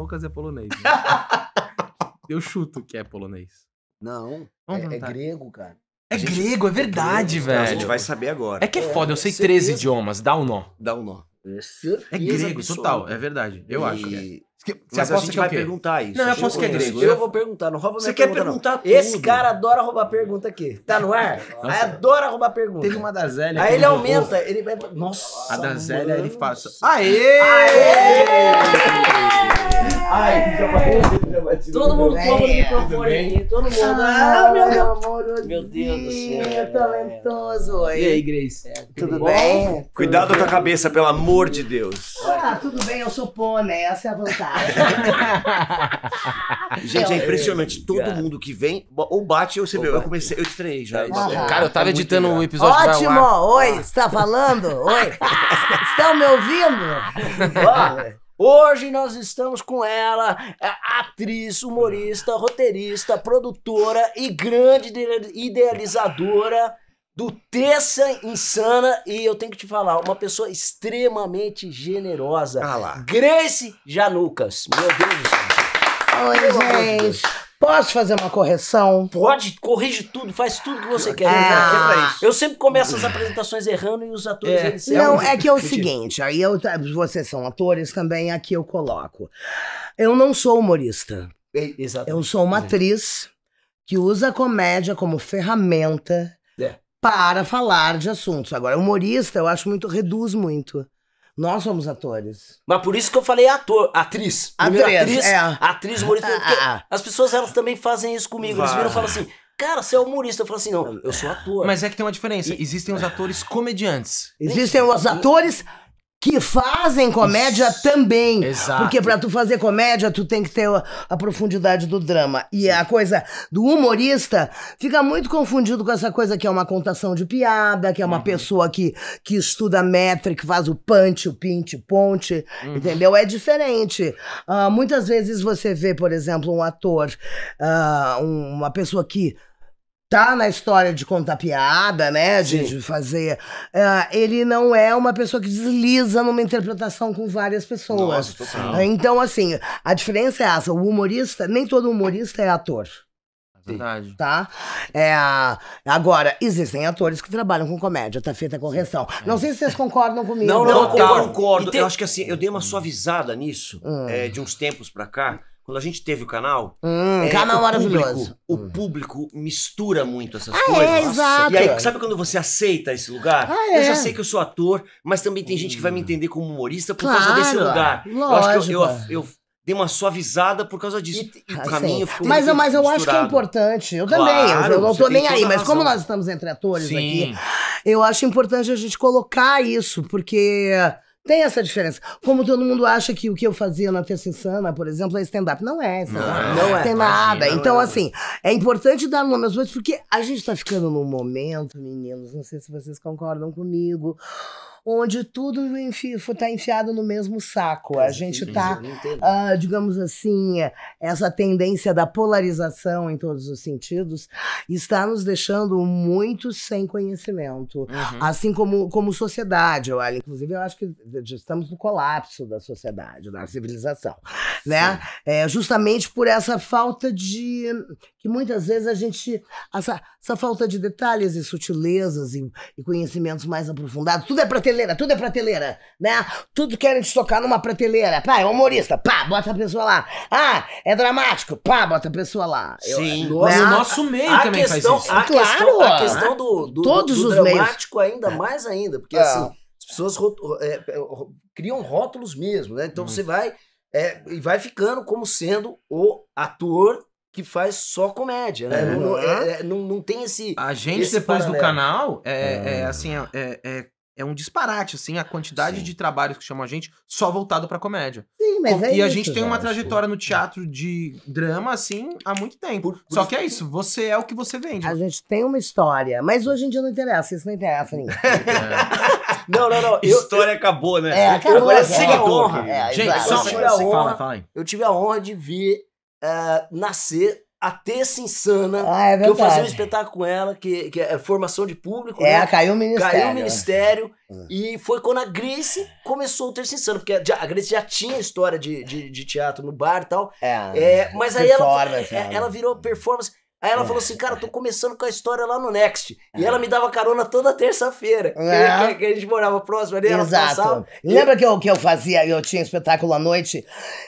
Minhocas é polonês. Né? Eu chuto que é polonês. Não. É, é, grego, cara. É gente, grego, é, é verdade, é grego, velho. A gente vai saber agora. É que é, é foda, eu sei 13 idiomas, dá um nó. Dá um nó. É, é grego, total, é verdade. Eu e... acho. É. Você Mas a gente vai perguntar isso. Não, eu aposto que é grego. Eu vou perguntar, não rouba Você quer perguntar não. tudo. Esse cara adora roubar pergunta aqui. Tá no ar? Nossa. adora roubar pergunta. Teve uma da Zélia. Aí ele aumenta, ele vai... Nossa, A da Zélia, ele passa... Aê! Aê! Aê! Aê! Aê! todo mundo Todo né? mundo toma no microfone aqui. Todo mundo. Né? Ah, ah meu amor. Meu Deus do céu. É talentoso. E aí, Grace? É, tudo, tudo bem? Cuidado com a tua cabeça, pelo amor de Deus. Ah, tudo bem, eu sou pô, né? Essa é a vantagem. Gente, é impressionante. É, todo mundo que vem, ou bate ou você vê. Eu comecei, eu estreiei já. Ah, Cara, eu tava editando um episódio Ótimo! Oi, você tá falando? Oi. Estão me ouvindo? Ó. Hoje nós estamos com ela, é atriz, humorista, roteirista, produtora e grande idealizadora do Terça Insana. E eu tenho que te falar, uma pessoa extremamente generosa. Ah lá. Grace Janucas. Meu Deus do céu. Oi, gente. Posso fazer uma correção? Pode, corrige tudo, faz tudo que você quer. É. Eu sempre começo as apresentações errando e os atores é. eles Não, é que é o seguinte, aí eu, vocês são atores também, aqui eu coloco. Eu não sou humorista. Exato. Eu sou uma atriz que usa a comédia como ferramenta é. para falar de assuntos. Agora, humorista, eu acho muito, reduz muito. Nós somos atores. Mas por isso que eu falei ator, atriz. Atriz, atriz, é. atriz humorista. Ah, ah, ah. as pessoas elas também fazem isso comigo. elas Eles viram e falam assim, cara, você é humorista. Eu falo assim, não, eu sou ator. Mas é que tem uma diferença. E... Existem os atores comediantes. Existem os atores que fazem comédia Isso. também. Exato. Porque para tu fazer comédia, tu tem que ter a, a profundidade do drama. E Sim. a coisa do humorista fica muito confundido com essa coisa que é uma contação de piada, que é uma uhum. pessoa que, que estuda métrica, faz o punch, o pinte, o ponte, uhum. entendeu? É diferente. Uh, muitas vezes você vê, por exemplo, um ator, uh, uma pessoa que tá na história de contar piada, né? De, de fazer. Uh, ele não é uma pessoa que desliza numa interpretação com várias pessoas. Nossa, eh, então, assim, a diferença é essa: o humorista, nem todo humorista é ator. É verdade. Tá? É, agora, existem atores que trabalham com comédia, tá feita a correção. É. Não sei se vocês concordam comigo. Não, não, não eu concordo. Tem... Eu acho que assim, eu dei uma hum. suavizada nisso hum. é, de uns tempos pra cá, quando a gente teve o canal. Hum, é, canal o maravilhoso. Público, hum. O público mistura muito essas ah, é, coisas. É, exato. E aí, sabe quando você aceita esse lugar? Ah, é. Eu já é. sei que eu sou ator, mas também tem gente que vai me hum. entender como humorista por claro, causa desse lugar. Lógico. Eu acho que eu, eu, eu dei uma suavizada por causa disso. E, e o caminho ficou mas, muito mas eu misturado. acho que é importante. Eu claro, também. eu não tô nem aí. Mas razão. como nós estamos entre atores Sim. aqui, eu acho importante a gente colocar isso, porque. Tem essa diferença. Como todo mundo acha que o que eu fazia na Terça Insana, por exemplo, é stand-up. Não é stand-up. Não, não, é. Tem nada. É. então, é. assim, é importante dar nome às coisas, porque a gente tá ficando num momento, meninos, não sei se vocês concordam comigo onde tudo está enfiado no mesmo saco. A gente está, uh, ah, digamos assim, essa tendência da polarização em todos os sentidos está nos deixando muito sem conhecimento. Uhum. Assim como, como sociedade, olha. Inclusive, eu acho que estamos no colapso da sociedade, da civilização. Né? É, justamente por essa falta de. que muitas vezes a gente. essa, essa falta de detalhes e sutilezas e, e conhecimentos mais aprofundados. Tudo é para ter prateleira, tudo é prateleira, né? Tudo querem te tocar numa prateleira. Pá, é humorista, pá, bota a pessoa lá. Ah, é dramático, pá, bota a pessoa lá. Sim, Eu, né? Ah, nosso meio a também questão, faz isso. A claro, questão, a questão do, do, Todos do, do os dramático meios. ainda é. mais ainda, porque é. assim, as pessoas é, é criam rótulos mesmo, né? Então hum. você vai é, e vai ficando como sendo o ator que faz só comédia, né? É. Não, é, é, não, não, tem esse. A gente, esse depois paralelo. do canal, é, é assim, é, é um disparate, assim, a quantidade Sim. de trabalhos que chamam a gente só voltado pra comédia. Sim, mas Com, é E isso, a gente tem uma acho. trajetória no é. teatro de drama, assim, há muito tempo. Por, por só que é isso, você é o que você vende. A gente tem uma história, mas hoje em dia não interessa, isso não interessa ninguém. É. Não, não, não. Eu, História eu, acabou, né? É, acabou. Agora é seguidor. É, é, gente, só, eu, tive a honra, fala, fala eu tive a honra de vir uh, nascer a terça Insana, ah, é que eu fazia um espetáculo com ela, que, que é formação de público. É, né? caiu o Ministério. Caiu o Ministério. Hum. E foi quando a Grace começou o Terça Insana, porque a, a Grace já tinha história de, de, de teatro no bar e tal. É, é mas aí ela, ela, é, né? ela virou performance. Aí ela é. falou assim, cara, tô começando com a história lá no Next. E ela é. me dava carona toda terça-feira. É. Que, que, a gente morava próximo ali, ela Exato. passava. Lembra e... que, eu, que eu fazia, eu tinha espetáculo à noite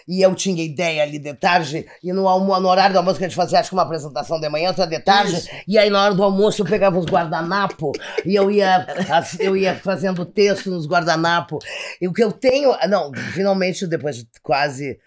e eu tinha ideia ali de tarde. E no, almo, no horário do almoço que a gente fazia, acho que uma apresentação de manhã, outra de tarde. Isso. E aí na hora do almoço eu pegava os guardanapos e eu ia, eu ia fazendo texto nos guardanapos. E o que eu tenho... Ah, não, finalmente, depois de quase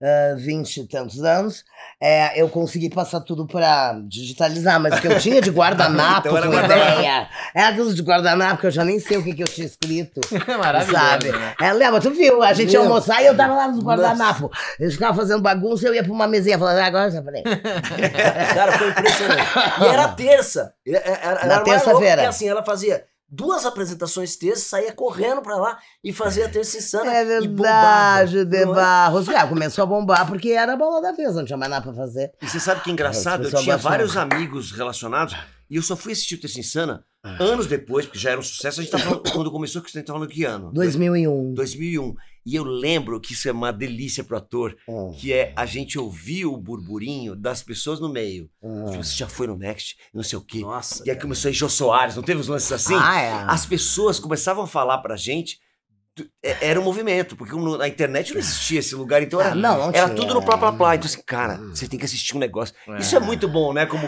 uh, e tantos anos, é, eu consegui passar tudo para digitalizar, mas o que eu tinha de guardanapo, então era ideia. Era é aquilo de guardanapo, que eu já nem sei o que, que eu tinha escrito. Maravilhoso. Sabe? Né? É, lembra, tu viu? A gente ia almoçar e eu tava lá nos guardanapos. Eles ficava fazendo bagunça eu ia pra uma mesinha falando, ah, agora já falei. Cara, foi impressionante. E era terça. Era, é, é, era, Na terça-feira. assim, ela fazia duas apresentações terças, saía correndo pra lá e fazia terça insana. É, é verdade, De Barros. É, começou a bombar porque era a bola da vez, não tinha mais nada pra fazer. E você sabe que engraçado, é, eu tinha vários amigos relacionados e eu só fui assistir o Terça Insana anos depois, porque já era um sucesso. A gente tá falando, quando começou, que você tá falando que ano? 2001. 2001. E eu lembro que isso é uma delícia pro ator, uhum. que é a gente ouvir o burburinho das pessoas no meio. Uhum. Você já foi no Next, não sei o quê. Nossa. E aí cara. começou a Jô Soares, não teve os lances assim? Ah, é. As pessoas começavam a falar pra gente é, era um movimento, porque na internet não existia esse lugar, então ah, era, ah, não, era tudo no próprio Plá. Então, assim, cara, uhum. você tem que assistir um negócio. É. Isso é muito bom, né? Como, é,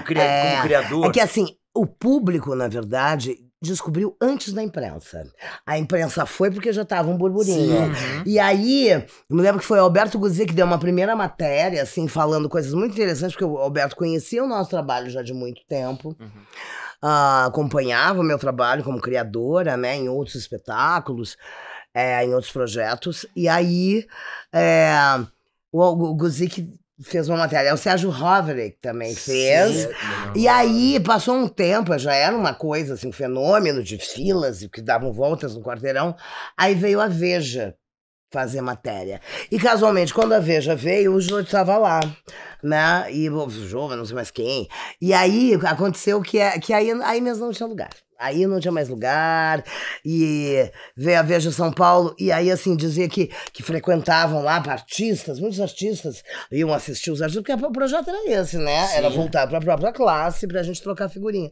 como criador. É que assim, o público, na verdade, descobriu antes da imprensa. A imprensa foi porque já tava um burburinho. Uhum. E aí, eu me lembro que foi o Alberto Guzzi que deu uma primeira matéria, assim, falando coisas muito interessantes, porque o Alberto conhecia o nosso trabalho já de muito tempo. Uhum. Uh, acompanhava o meu trabalho como criadora, né, em outros espetáculos, é, em outros projetos. E aí, é, o, o Guzik fez uma matéria. É o Sérgio Roverick também fez. Sim, é, e aí passou um tempo, já era uma coisa, assim, um fenômeno de filas que davam voltas no quarteirão. Aí veio a Veja fazer matéria. E casualmente, quando a Veja veio, o Jô estava lá, né? E o Jô, não sei mais quem. E aí aconteceu que, é, que aí, aí mesmo não tinha lugar. Aí não tinha mais lugar, e veio a Veja São Paulo, e aí, assim, dizia que, que frequentavam lá artistas, muitos artistas iam assistir os artistas, porque o projeto era esse, né? Sim. Era voltar para a própria classe, para a gente trocar figurinha.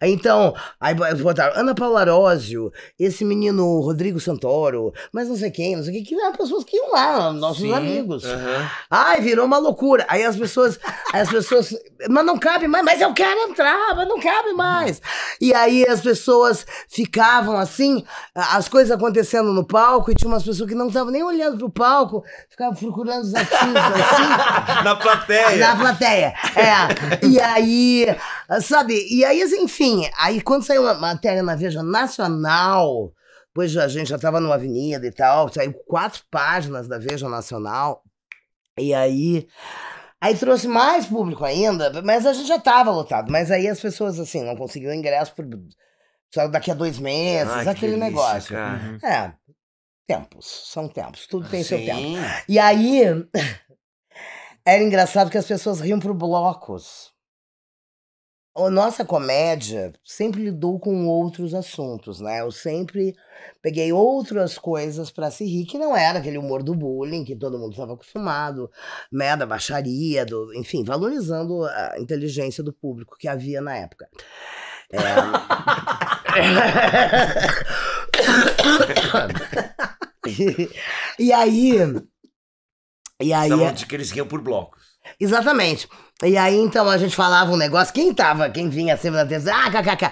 Então, aí botaram Ana Paula Arósio, esse menino Rodrigo Santoro, mas não sei quem, não sei quem, que eram pessoas que iam lá, nossos Sim. amigos. Uhum. Ai, virou uma loucura. Aí as pessoas, as pessoas, mas não cabe mais, mas eu quero entrar, mas não cabe mais. E aí as pessoas ficavam assim, as coisas acontecendo no palco, e tinha umas pessoas que não estavam nem olhando pro palco, ficavam procurando os artistas assim. Na plateia. Na plateia, é. E aí, sabe, e aí, assim, enfim, aí quando saiu a matéria na Veja Nacional, depois a gente já estava numa avenida e tal, saiu quatro páginas da Veja Nacional. E aí. Aí trouxe mais público ainda, mas a gente já estava lotado. Mas aí as pessoas, assim, não conseguiam ingresso por daqui a dois meses, aquele negócio. Cara. Uhum. É, tempos, são tempos, tudo tem seu tempo. E aí, era engraçado que as pessoas riam por blocos. A nossa comédia sempre lidou com outros assuntos, né? Eu sempre peguei outras coisas para se rir, que não era aquele humor do bullying que todo mundo estava acostumado, né? Da baixaria, do, enfim, valorizando a inteligência do público que havia na época. É... e aí. E aí. Estavam que eles iam por blocos. Exatamente. E aí, então, a gente falava um negócio. Quem tava, quem vinha acima da mesa, ah, kkk.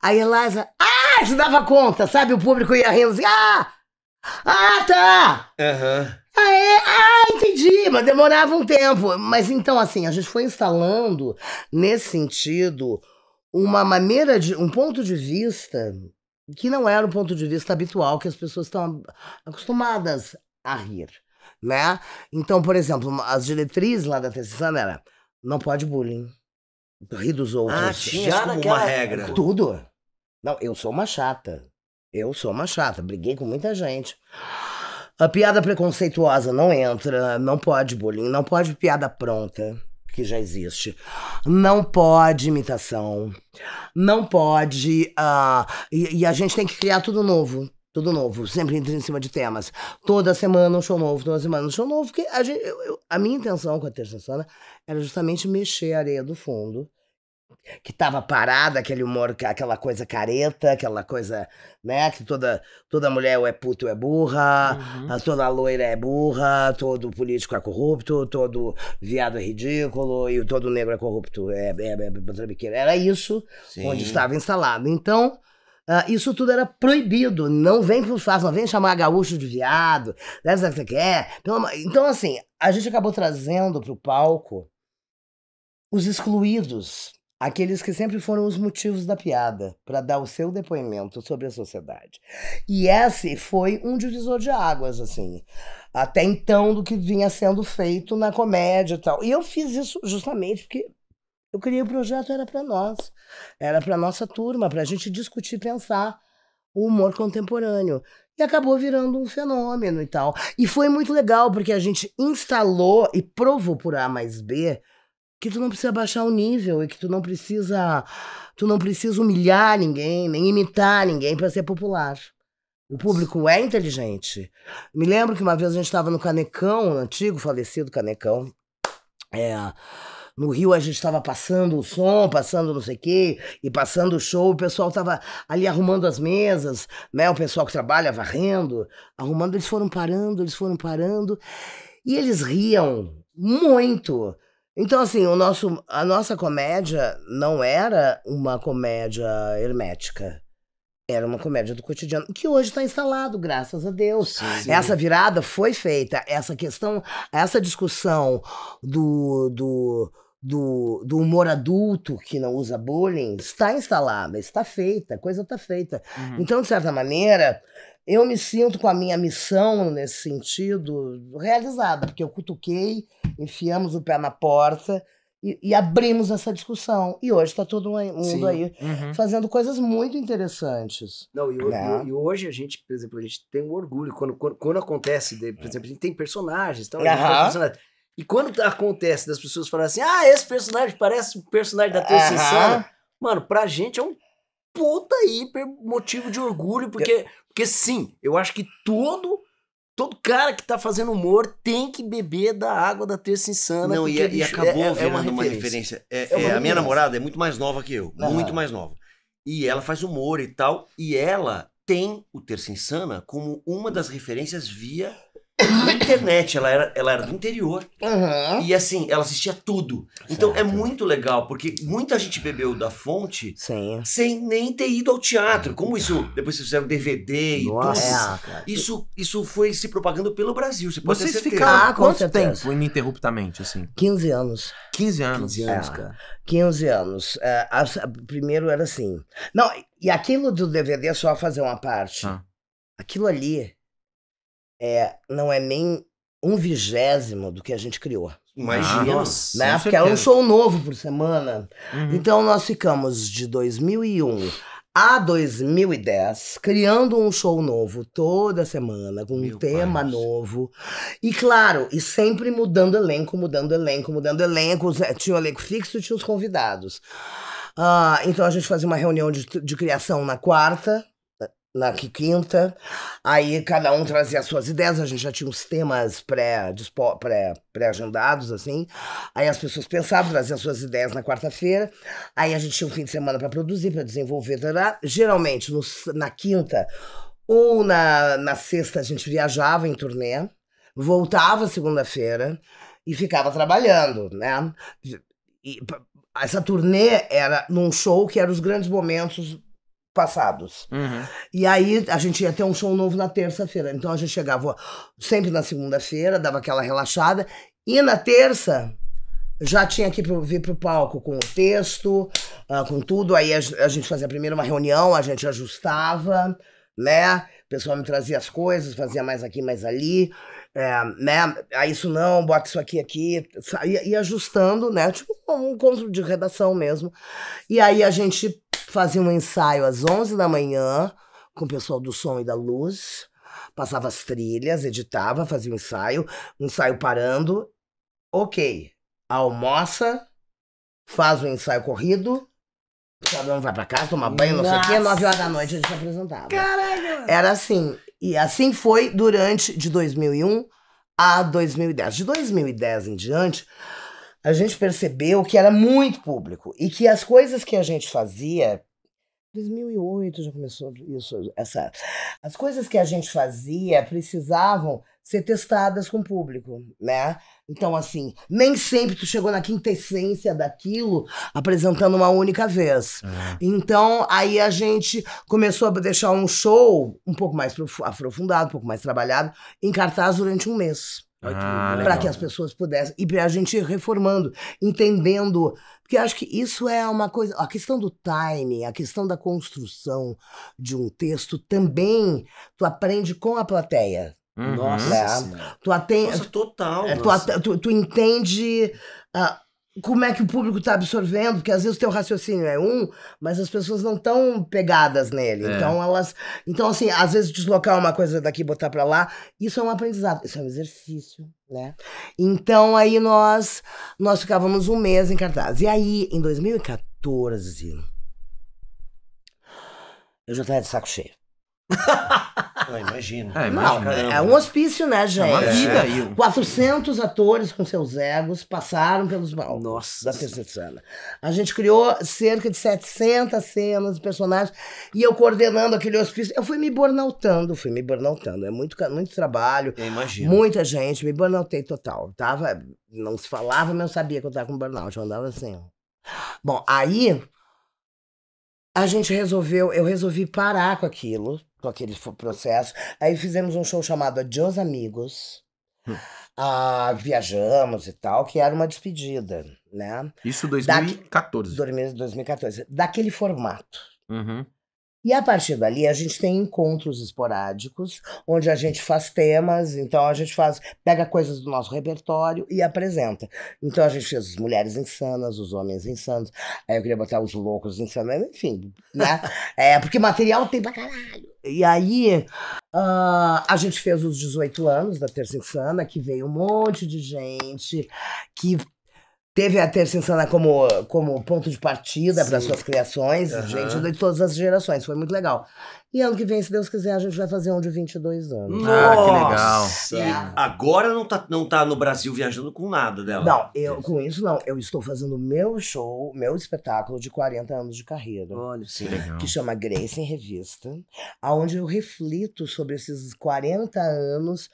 Aí Eliza, ah, se dava conta, sabe? O público ia rindo assim, ah! Ah, tá! Aham. Uhum. ah, entendi, mas demorava um tempo. Mas então, assim, a gente foi instalando nesse sentido uma maneira de um ponto de vista que não era o ponto de vista habitual que as pessoas estão acostumadas a rir, né? Então, por exemplo, as diretrizes lá da Tessana era não pode bullying, rir dos ah, outros. Ah, tinha já como uma regra. Tudo. Não, eu sou uma chata. Eu sou uma chata, briguei com muita gente. A piada preconceituosa não entra, não pode bullying, não pode piada pronta que já existe. Não pode imitação, não pode. Uh, e, e a gente tem que criar tudo novo, tudo novo, sempre em cima de temas. Toda semana um show novo, toda semana um show novo, porque a, gente, eu, eu, a minha intenção com a Terça Sana era justamente mexer a areia do fundo que estava parada, aquele humor, aquela coisa careta, aquela coisa, né? Que toda, toda mulher ou é puta ou é burra, uhum. toda loira é burra, todo político é corrupto, todo viado é ridículo e todo negro é corrupto, é, é, é, é Era isso Sim. onde estava instalado. Então, Uh, isso tudo era proibido. Não vem para os não vem chamar gaúcho de viado, deve né, o que você quer. Então, assim, a gente acabou trazendo para o palco os excluídos aqueles que sempre foram os motivos da piada, para dar o seu depoimento sobre a sociedade. E esse foi um divisor de águas, assim, até então do que vinha sendo feito na comédia e tal. E eu fiz isso justamente porque eu criei o projeto, era para nós, era para nossa turma, para a gente discutir e pensar o humor contemporâneo. E acabou virando um fenômeno e tal. E foi muito legal, porque a gente instalou e provou por A mais B que tu não precisa baixar o nível e que tu não precisa tu não precisa humilhar ninguém, nem imitar ninguém para ser popular. O público é inteligente. Me lembro que uma vez a gente estava no Canecão, no antigo falecido Canecão. É, no Rio a gente estava passando o som, passando não sei o quê, e passando o show, o pessoal estava ali arrumando as mesas, né? O pessoal que trabalha varrendo, arrumando, eles foram parando, eles foram parando, e eles riam muito então, assim, o nosso, a nossa comédia não era uma comédia hermética. Era uma comédia do cotidiano, que hoje está instalado, graças a Deus. Sim. Essa virada foi feita. Essa questão, essa discussão do, do, do, do humor adulto que não usa bullying está instalada, está feita, a coisa está feita. Uhum. Então, de certa maneira, eu me sinto com a minha missão nesse sentido realizada, porque eu cutuquei, enfiamos o pé na porta e, e abrimos essa discussão. E hoje está todo mundo Sim. aí uhum. fazendo coisas muito interessantes. Não, e, né? e, hoje a gente, por exemplo, a gente tem um orgulho quando, quando, quando acontece, por é. exemplo, a gente tem personagens, então, uhum. personagens. E quando tá, acontece das pessoas falarem assim, ah, esse personagem parece o um personagem da terceira uhum. Mano, pra gente é um puta hiper motivo de orgulho, porque, porque sim, eu acho que todo todo cara que tá fazendo humor tem que beber da água da terça insana. Não, e, é, e, é, acabou é, é virando é uma referência. Uma referência. É, é uma a minha namorada é muito mais nova que eu, ah. muito mais nova. E ela faz humor e tal, e ela tem o Terça Insana como uma das referências via na internet, ela era, ela era do interior. Uhum. E assim, ela assistia tudo. Certo. Então é muito legal, porque muita gente bebeu da fonte Sim. sem nem ter ido ao teatro. Como isso, depois vocês fizeram DVD Nossa. e tudo. É, isso, isso foi se propagando pelo Brasil. Você pode Vocês ficaram ah, quanto tempo ininterruptamente, assim? 15 anos. 15 anos? 15 é. anos, é. cara. 15 anos. É, a, a, primeiro era assim. Não, e aquilo do DVD, é só fazer uma parte. Ah. Aquilo ali é, não é nem um vigésimo do que a gente criou. Imagina. Ah, né? Porque era é um show novo por semana. Uhum. Então nós ficamos de 2001 a 2010 criando um show novo toda semana, com Meu um tema novo. E claro, e sempre mudando elenco, mudando elenco, mudando elenco. Eh, tinha um elenco fixo e tinha os convidados. Uh, então a gente fazia uma reunião de, de criação na quarta, na quinta. Aí cada um trazia as suas ideias, a gente já tinha uns temas pré-agendados, pré, pré assim. Aí as pessoas pensavam, traziam as suas ideias na quarta-feira. Aí a gente tinha um fim de semana para produzir, para desenvolver. Tará. Geralmente, no, na quinta ou na, na sexta, a gente viajava em turnê, voltava segunda-feira e ficava trabalhando, né? E, essa turnê era num show que era os grandes momentos passados. Uhum. E aí a gente ia ter um show novo na terça-feira. Então a gente chegava sempre na segunda-feira, dava aquela relaxada. E na terça já tinha que vir pro palco com o texto, ah, com tudo. Aí a, gente fazia primeiro uma reunião, a gente ajustava, né? O pessoal me trazia as coisas, fazia mais aqui, mais ali. É, né? Ah, isso não, bota isso aqui, aqui, e, e ajustando, né? Tipo um conjunto de redação mesmo. E aí a gente fazia um ensaio às 11 da manhã com o pessoal do som e da luz, passava as trilhas, editava, fazia um ensaio, um ensaio parando. Ok, almoça, faz o um ensaio corrido, cada um vai pra casa, toma banho, não sei o quê, 9 horas da noite a gente apresentava. Caralho! Era assim. E assim foi durante de 2001 a 2010. De 2010 em diante, a gente percebeu que era muito público e que as coisas que a gente fazia 2008 já começou isso, essa. As coisas que a gente fazia precisavam ser testadas com o público, né? Então, assim, nem sempre tu chegou na quinta essência daquilo apresentando uma única vez. Uhum. Então, aí a gente começou a deixar um show um pouco mais aprofundado, um pouco mais trabalhado, em cartaz durante um mês. Ah, para que as pessoas pudessem. E para a gente ir reformando, entendendo. Porque acho que isso é uma coisa. A questão do timing, a questão da construção de um texto também tu aprende com a plateia. Uhum. Nossa, né? tu atende, Nossa, total. Tu, nossa. tu, tu entende. Uh, como é que o público está absorvendo, porque às vezes o teu raciocínio é um, mas as pessoas não estão pegadas nele. É. Então elas, então assim, às vezes deslocar uma coisa daqui botar para lá, isso é um aprendizado, isso é um exercício, né? Então aí nós nós ficávamos um mês em cartaz. E aí em 2014 eu já estava de saco cheio. imagina. imagino. É, é um hospício, né, gente? É uma vida aí. 400 atores com seus egos passaram pelos balcões Nossa. da terceira cena. A gente criou cerca de 700 cenas, personagens, e eu coordenando aquele hospício. Eu fui me burnoutando, fui me burnoutando. É muito, muito trabalho. Eu imagino. Muita gente, me burnoutei total. Tava, não se falava, mas eu sabia que eu tava com burnout. Eu andava assim. Bom, aí a gente resolveu, eu resolvi parar com aquilo com aquele processo. Aí fizemos um show chamado Adios Amigos. Hum. Ah, viajamos e tal, que era uma despedida, né? Isso 2014. Daque... 2014. Daquele formato. Uhum. E a partir dali a gente tem encontros esporádicos, onde a gente faz temas, então a gente faz, pega coisas do nosso repertório e apresenta. Então a gente fez as mulheres insanas, os homens insanos, aí eu queria botar os loucos insanos, enfim, né? É, porque material tem pra caralho. E aí uh, a gente fez os 18 anos da Terça Insana, que veio um monte de gente que teve a terceira como, como ponto de partida para suas criações, uhum. gente de todas as gerações, foi muito legal. E ano que vem, se Deus quiser, a gente vai fazer um de 22 anos. Nossa. Ah, que legal. E agora não tá, não tá no Brasil viajando com nada dela. Não, eu, com isso não. Eu estou fazendo meu show, meu espetáculo de 40 anos de carreira. Olha, sim. Que, que chama Grace em Revista, aonde eu reflito sobre esses 40 anos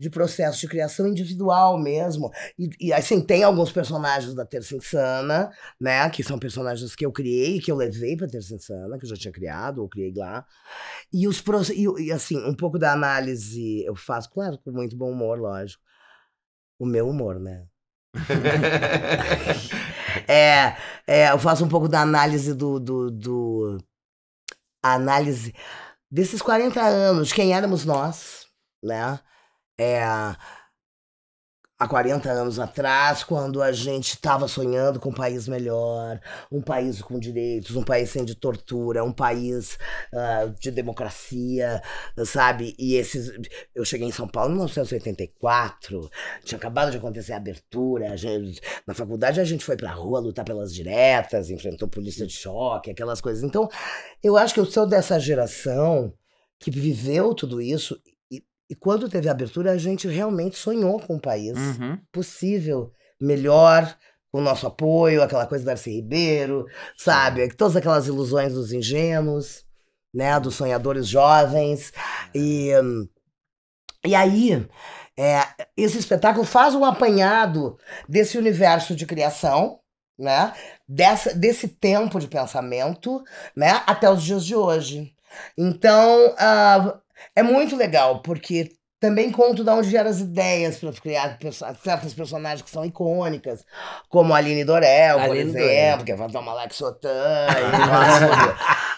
de processo de criação individual mesmo. E, e, assim, tem alguns personagens da Terça Insana, né? Que são personagens que eu criei, que eu levei pra Terça Insana, que eu já tinha criado, ou criei lá. E os e, e assim, um pouco da análise eu faço, claro, com muito bom humor, lógico. O meu humor, né? é, é, eu faço um pouco da análise do. do, do análise desses 40 anos, quem éramos nós, né? é, há 40 anos atrás, quando a gente estava sonhando com um país melhor, um país com direitos, um país sem de tortura, um país uh, de democracia, sabe? E esses. Eu cheguei em São Paulo em 1984, tinha acabado de acontecer a abertura, a gente... na faculdade a gente foi pra rua lutar pelas diretas, enfrentou polícia de choque, aquelas coisas. Então, eu acho que eu sou dessa geração que viveu tudo isso e quando teve a abertura, a gente realmente sonhou com um país uhum. possível, melhor, com o nosso apoio, aquela coisa da Arce Ribeiro, sabe? Todas aquelas ilusões dos ingênuos, né? Dos sonhadores jovens. E, e aí, é, esse espetáculo faz um apanhado desse universo de criação, né? Dessa, desse tempo de pensamento, né? Até os dias de hoje. Então, uh, é muito legal, porque também conto de onde vieram as ideias para criar certas personagens que são icônicas, como a Aline Dorel, Aline por exemplo, Dorel. que é Fantoma Alex Sotan.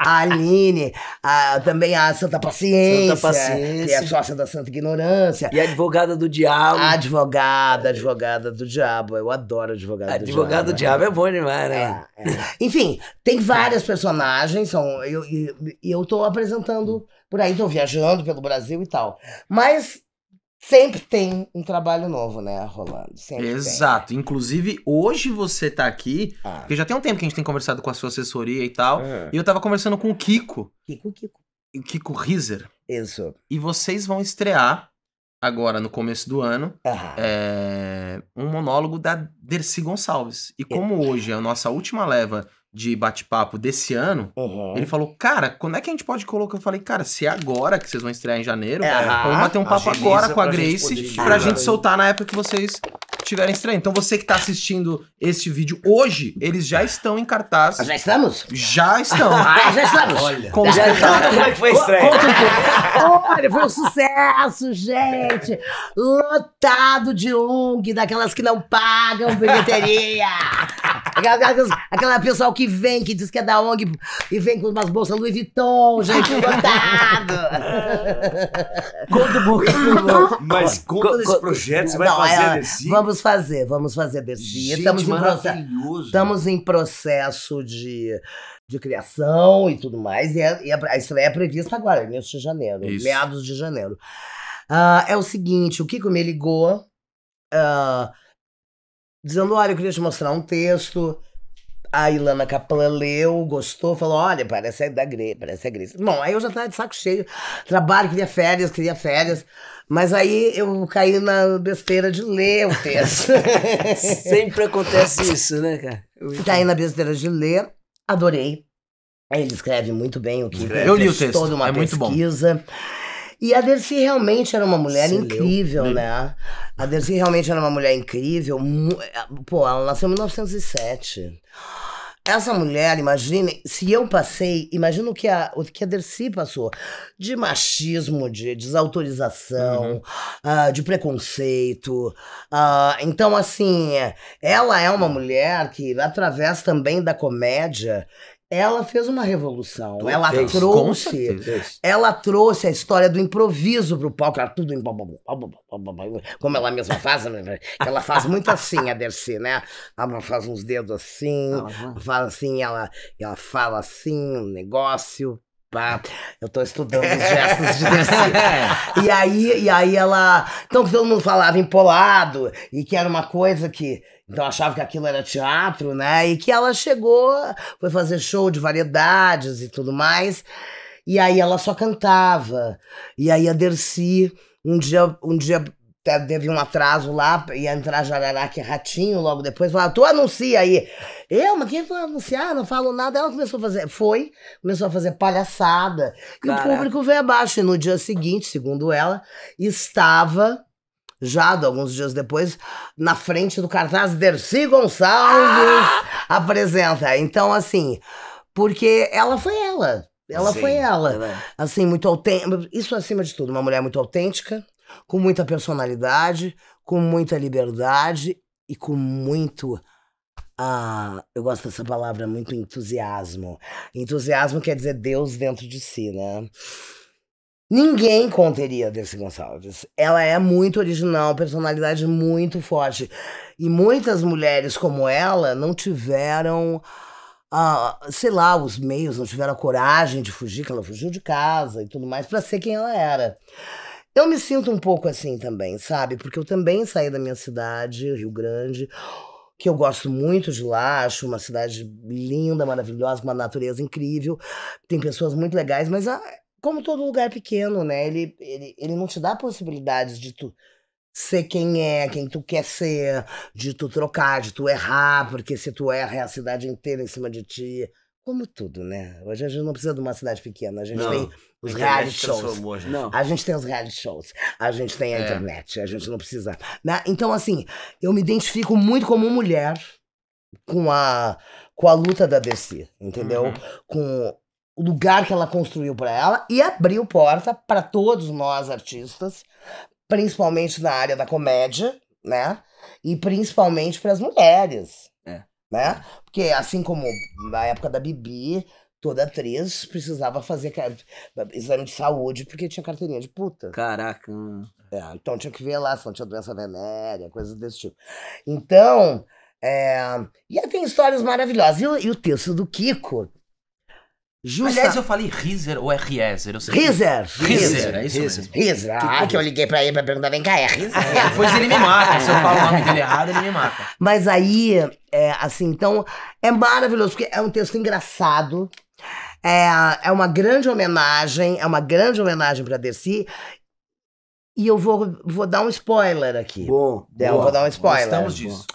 a Aline, a, também a Santa Paciência, Santa Paciência, que é sócia da Santa Ignorância. E a advogada do diabo. A advogada, advogada do diabo. Eu adoro advogada, advogada do diabo. Advogada do diabo é. é bom demais, né? É, é. Enfim, tem várias personagens, são, e eu, eu, eu tô apresentando por aí, tô viajando pelo Brasil e tal. Mas sempre tem um trabalho novo, né, rolando. Sempre Exato. Tem. Inclusive, hoje você tá aqui, ah. porque já tem um tempo que a gente tem conversado com a sua assessoria e tal, ah. e eu tava conversando com o Kiko. Kiko, Kiko. Kiko Riser. Isso. E vocês vão estrear agora no começo do ano é, um monólogo da Dercy Gonçalves. E como é. hoje é a nossa última leva de bate-papo desse ano, uhum. ele falou, cara, quando é que a gente pode colocar? Eu falei, cara, se é agora que vocês vão estrear em janeiro, é, vamos bater um papo agora com a Grace gente pra gente soltar na época que vocês tiverem estreia. Então você que tá assistindo este vídeo hoje, eles já estão em cartaz. Já estamos? Já estão. ah, já estamos. Olha. Com já Como é que foi estranho? Conta um pouco. Olha, foi um sucesso, gente. Lotado de ONG, daquelas que não pagam bilheteria. Aquela, aquela, aquela pessoal que vem, que diz que é da ONG e vem com umas bolsas Louis Vuitton, gente, lotado. conta um pouquinho. Mas conta, conta desse projeto, você vai fazer é, desse? Vamos fazer, vamos fazer desse. Gente, estamos, em estamos em processo de, de criação e tudo mais. E, é, e a estreia é, é prevista agora, início de janeiro, Isso. meados de janeiro. Uh, é o seguinte, o Kiko me ligou. Uh, dizendo: Olha, eu queria te mostrar um texto. A Ilana Caplan leu, gostou, falou: Olha, parece da Grey, parece a Grey. Bom, aí eu já estava de saco cheio. Trabalho, queria férias, queria férias. Mas aí eu caí na besteira de ler o texto. Sempre acontece isso, né, cara? Caí na besteira de ler, adorei. Ele escreve muito bem o que escreve. eu li o texto. Toda uma é pesquisa. Muito bom. E a Dercy realmente era uma mulher Se incrível, leu. né? A Dercy realmente era uma mulher incrível. Eh, pô, ela nasceu em 1907. Essa mulher, imagine, se eu passei, imagina o que a, o que a Dercy passou. De machismo, de desautorização, uhum. uh, de preconceito. Uh, então, assim, ela é uma mulher que, através também da comédia, ela fez uma revolução. Tu ela fez, trouxe. Ela trouxe a história do improviso pro palco. Era tudo em... Como ela mesma faz, né? ela faz muito assim, a Dercy, né? Ela faz uns dedos assim, faz assim, ela, ela fala assim, um negócio. Pá. Eu tô estudando os gestos de Dercy. É. e, aí, e aí ela. Então todo mundo falava empolado, e que era uma coisa que então achava que aquilo era teatro, né? E que ela chegou, foi fazer show de variedades e tudo mais. E aí ela só cantava. E aí a Dercy, um dia, um dia teve um atraso lá, ia entrar Jararaca e Ratinho logo depois, falava, tu anuncia aí. Eu, mas quem foi anunciar? Não falo nada. Ela começou a fazer, foi, começou a fazer palhaçada. Caraca. E o público veio abaixo. E no dia seguinte, segundo ela, estava Jado, alguns dias depois, na frente do cartaz, Dercy Gonçalves ah! apresenta. Então, assim, porque ela foi ela. Ela Sim, foi ela. É assim, muito autêntica. Isso acima de tudo, uma mulher muito autêntica, com muita personalidade, com muita liberdade e com muito. Ah, eu gosto dessa palavra muito entusiasmo. Entusiasmo quer dizer Deus dentro de si, né? Ninguém conteria a Dercy Gonçalves. Ela é muito original, personalidade muito forte. E muitas mulheres como ela não tiveram, ah, sei lá, os meios, não tiveram a coragem de fugir, que ela fugiu de casa e tudo mais, para ser quem ela era. Eu me sinto um pouco assim também, sabe? Porque eu também saí da minha cidade, Rio Grande, que eu gosto muito de lá, acho uma cidade linda, maravilhosa, com uma natureza incrível, tem pessoas muito legais, mas a como todo lugar pequeno, né? Ele, ele, ele não te dá possibilidades de tu ser quem é, quem tu quer ser, de tu trocar, de tu errar, porque se tu erra é a cidade inteira em cima de ti. Como tudo, né? Hoje a gente não precisa de uma cidade pequena, a gente não, tem os reality shows. Não. A gente tem os reality shows, a gente tem a é. internet, a gente não precisa. Né? Então, assim, eu me identifico muito como mulher com a, com a luta da DC, entendeu? Uhum. Com o lugar que ela construiu para ela e abriu porta para todos nós artistas, principalmente na área da comédia, né? E principalmente para as mulheres, é. né? Porque assim como na época da Bibi, toda atriz precisava fazer exame de saúde porque tinha carteirinha de puta. Caraca. É, então tinha que ver lá se não tinha doença venérea, coisas desse tipo. Então, é, e aí tem histórias maravilhosas. E o, e o texto do Kiko, Justa... Aliás, eu falei Rizer ou é Riezer? É Rizer! Rizer, é isso Rizer. Rizer. Ah, que eu liguei pra ele pra perguntar, vem cá, é Rizer? depois é, ele me mata. Se eu falo o nome dele errado, ele me mata. Mas aí, é, assim, então, é maravilhoso, porque é um texto engraçado. É, é uma grande homenagem, é uma grande homenagem pra Dercy. E eu vou, vou dar um spoiler aqui. Bom, né, eu boa, vou dar um spoiler. Estamos disso.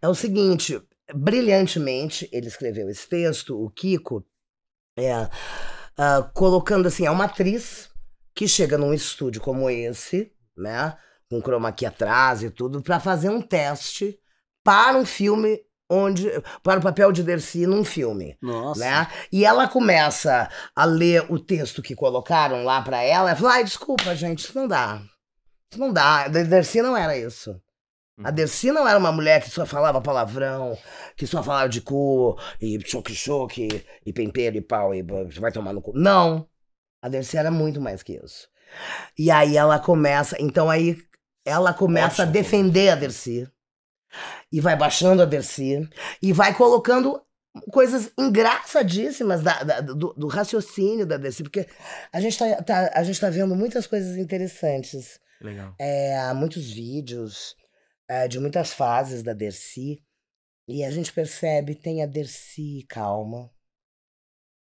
É o seguinte, brilhantemente, ele escreveu esse texto, o Kiko é, uh, colocando assim, é uma atriz que chega num estúdio como esse, né? Com chroma aqui atrás e tudo, para fazer um teste para um filme onde para o papel de Dercy num filme, Nossa. né? E ela começa a ler o texto que colocaram lá para ela, e fala: "Ai, desculpa, gente, isso não dá. Isso não dá. Dercy não era isso." A Dercy não era uma mulher que só falava palavrão, que só falava de cu, e choque-choque, e pempeiro, e pau, e vai tomar no cu. Não! A Dercy era muito mais que isso. E aí ela começa. Então aí ela começa a defender a Dercy. E vai baixando a Dercy. E vai colocando coisas engraçadíssimas da, da, do, do, raciocínio da Dercy. Porque a gente está tá, a gente tá vendo muitas coisas interessantes. Legal. É, muitos vídeos é, de muitas fases da Dercy. E a gente percebe, tem a Dercy calma,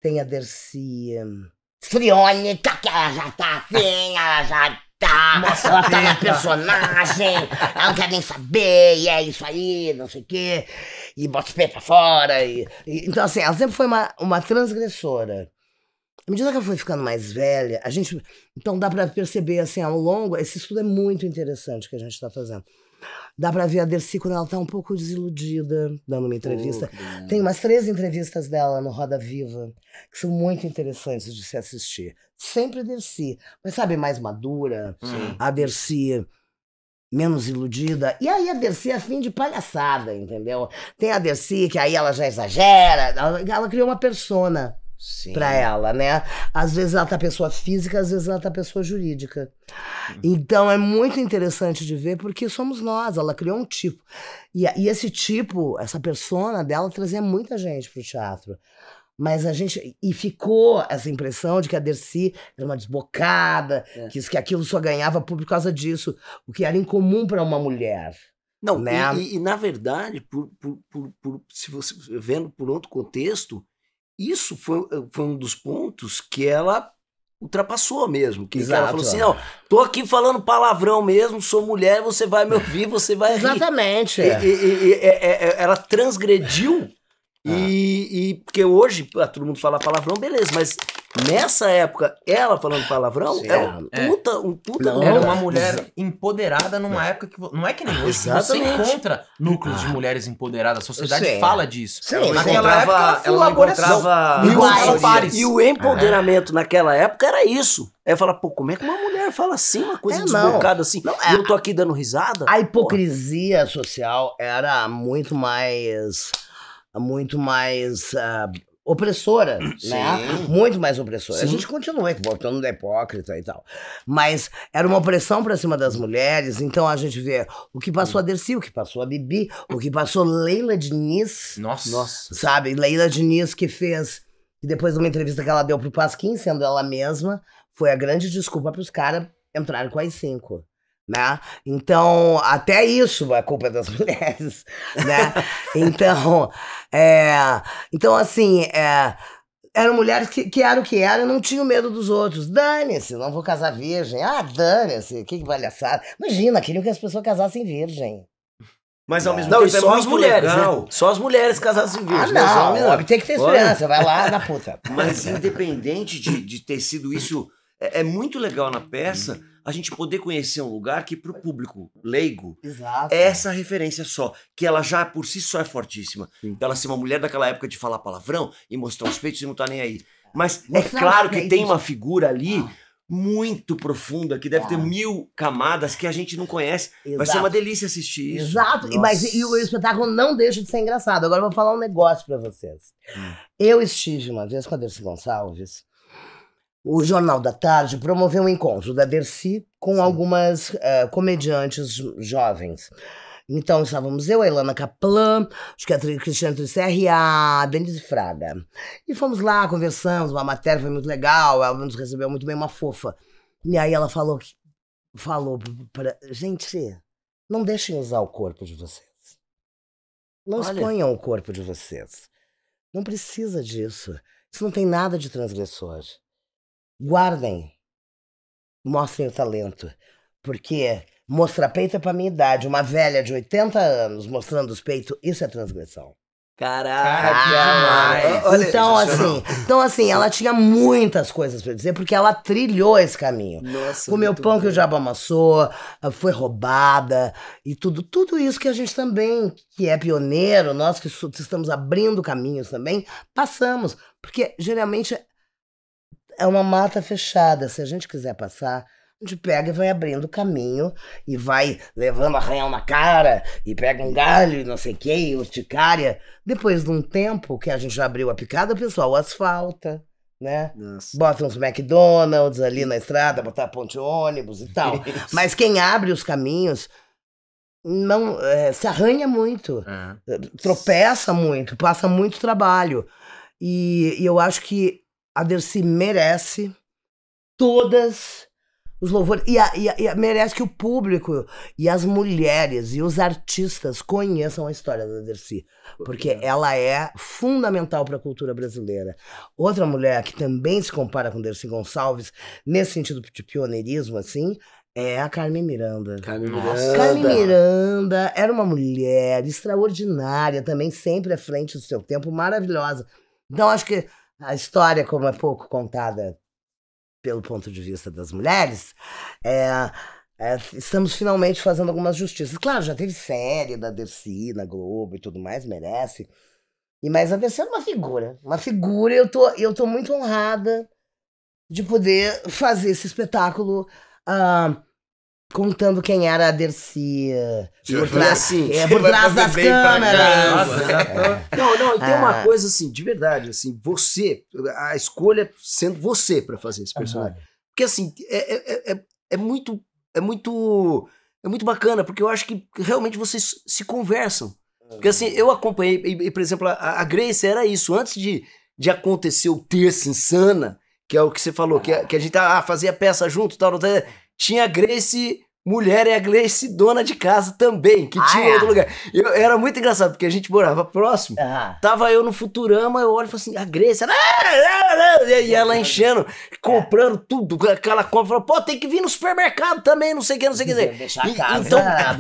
tem a Dercy... Hum, friônica, que ela já tá assim, ela já tá, ela tá na personagem, ela não quer nem saber, e é isso aí, não sei o quê, e bota os pés pra fora. E, e, então, assim, ela sempre foi uma, uma transgressora. À medida que ela foi ficando mais velha, a gente. Então dá para perceber, assim, ao longo. Esse estudo é muito interessante que a gente está fazendo. Dá pra ver a Dercy quando ela tá um pouco desiludida, dando uma entrevista. Oh, Tem umas três entrevistas dela no Roda Viva, que são muito interessantes de se assistir. Sempre Dercy, mas sabe, mais madura, Sim. a Dercy menos iludida. E aí a Dercy é fim de palhaçada, entendeu? Tem a Dercy, que aí ela já exagera, ela, ela criou uma persona para ela, né? Às vezes ela tá pessoa física, às vezes ela tá pessoa jurídica. Uhum. Então é muito interessante de ver porque somos nós, ela criou um tipo. E, e esse tipo, essa persona dela trazia muita gente pro teatro. Mas a gente. E ficou essa impressão de que a Dercy era uma desbocada, é. que, que aquilo só ganhava por causa disso, o que era incomum para uma mulher. Não, né? e, e, e na verdade, por, por, por, por, se você vendo por outro contexto, isso foi, eh, foi um dos pontos que ela ultrapassou mesmo. Que Exato, ela falou assim: não, tô aqui falando palavrão mesmo, sou mulher, você vai me ouvir, você vai Exatamente. rir. Exatamente. É, é, é. ela transgrediu. Ah. e, porque hoje, ah, todo mundo fala palavrão, beleza, mas Nessa época, ela falando palavrão Sim, é um é. puta, é. um puta não, Era uma mulher empoderada numa é. época que. Não é que nem hoje. Você encontra núcleos de ah. mulheres empoderadas. A sociedade Sim. fala disso. Sim. Naquela encontrava, época, ela, encontrava. E o é. empoderamento é. naquela época era isso. É falar, pô, como é que uma mulher fala assim, uma coisa é, assim? Não, é, e eu tô aqui dando risada? A hipocrisia social era muito mais. Muito mais. Uh, opressora, né? Sim. né? Muito mais opressora. Sim. A gente continua voltando da hipócrita e tal. Mas era uma opressão para cima das mulheres, então a gente vê o que passou a Dercy, o que passou a Bibi, o que passou Leila Diniz. Nossa. Nossa. Sabe? Leila Diniz que fez e depois de uma entrevista que ela deu pro Pasquim, sendo ela mesma, foi a grande desculpa para os caras entrarem com as cinco né? Então, até isso é culpa das mulheres, né? então, é, então, assim, é, eram mulheres que, que eram o que eram e não tinham medo dos outros. Dane-se, não vou casar virgem. Ah, dane-se, que palhaçada. Imagina, queriam que as pessoas casassem virgem. Mas ao mesmo não, tempo. Não, é só é as mulheres, né? legal. né? Só as mulheres casadas em virgem. Ah, não, não. tem que ter esperança, vai lá na puta. Mas independente de, de ter sido isso, é, é muito legal na peça a gente poder conhecer um lugar que para o público leigo Exato. é essa referência só, que ela já por si só é fortíssima. Sim. Ela ser uma mulher daquela época de falar palavrão e mostrar os peitos e não tá nem aí. Mas Mostra é claro que tem uma figura ali ah. muito profunda que deve ter ah. mil camadas que a gente não conhece. Exato. Vai ser uma delícia assistir isso. Exato. E, mas e o espetáculo não deixa de ser engraçado. Agora eu vou falar um negócio para vocês. Hum. Eu estive uma vez com a Dercy Gonçalves o Jornal da Tarde promoveu um encontro da Dercy com Sim. algumas uh, comediantes jovens. Então estávamos eu, a Ilana Kaplan, acho que a Cristiane Trisserri e a Denise Fraga. E fomos lá, conversamos, uma matéria foi muito legal, ela nos recebeu muito bem, uma fofa. E aí ela falou que falou para gente, não deixem usar o corpo de vocês. Não Olha. exponham o corpo de vocês. Não precisa disso. Isso não tem nada de transgressor guardem, mostrem o talento, porque mostrar peito é pra minha idade, uma velha de 80 anos mostrando os peitos, isso é transgressão. Caraca, ah, então assim, então assim, ela tinha muitas coisas para dizer porque ela trilhou esse caminho. Nossa, o meu pão que o diabo amassou, foi roubada e tudo, tudo isso que a gente também que é pioneiro, nós que estamos abrindo caminhos também, passamos, porque geralmente é uma mata fechada. Se a gente quiser passar, a gente pega e vai abrindo o caminho e vai levando arranhão na cara e pega um galho e não sei o que, urticária. Depois de um tempo que a gente já abriu a picada, o pessoal asfalta. Né? Bota uns McDonald's ali na estrada, botar ponte ônibus e tal. Mas quem abre os caminhos não é, se arranha muito, é. tropeça muito, passa muito trabalho. E, e eu acho que a Dercy merece todas os louvores. E, a, e, a, e a, merece que o público e as mulheres e os artistas conheçam a história da Dercy, porque ela é fundamental para a cultura brasileira. Outra mulher que também se compara com Dercy Gonçalves, nesse sentido de pioneirismo, assim, é a Carmen Miranda. Carmen Miranda. Carmen Miranda era uma mulher extraordinária, também sempre à frente do seu tempo, maravilhosa. Então, acho que a história, como é pouco contada pelo ponto de vista das mulheres, é, é, estamos finalmente fazendo algumas justiças. Claro, já teve série da Dercy na Globo e tudo mais, merece. E mas a Dercy é uma figura, uma figura. Eu tô, eu tô muito honrada de poder fazer esse espetáculo. Uh, contando quem era a Dercy por trás, assim, é, por trás das câmeras. É. é. Não, não, e tem ah. uma coisa assim, de verdade, assim, você, a escolha sendo você para fazer esse personagem. Uhum. Porque assim, é é, é, é, é, muito, é muito, é muito bacana, porque eu acho que realmente vocês se conversam. Porque assim, eu acompanhei, e, e, por exemplo, a, a Grace era isso, antes de, de acontecer o Terça Insana, que é o que você falou, que a, que a gente ah, fazia peça junto e tal, tal, tal tinha a Grace mulher e a Grace dona de casa também, que ah, tinha é. outro lugar. Eu, era muito engraçado, porque a gente morava próximo. Ah. Tava eu no Futurama, eu olho e falo assim, a Grace, ela... E ela enchendo, é. comprando tudo, aquela compra, falou, pô, tem que vir no supermercado também, não sei o que, não sei o que. Deixar a casa, então, ah,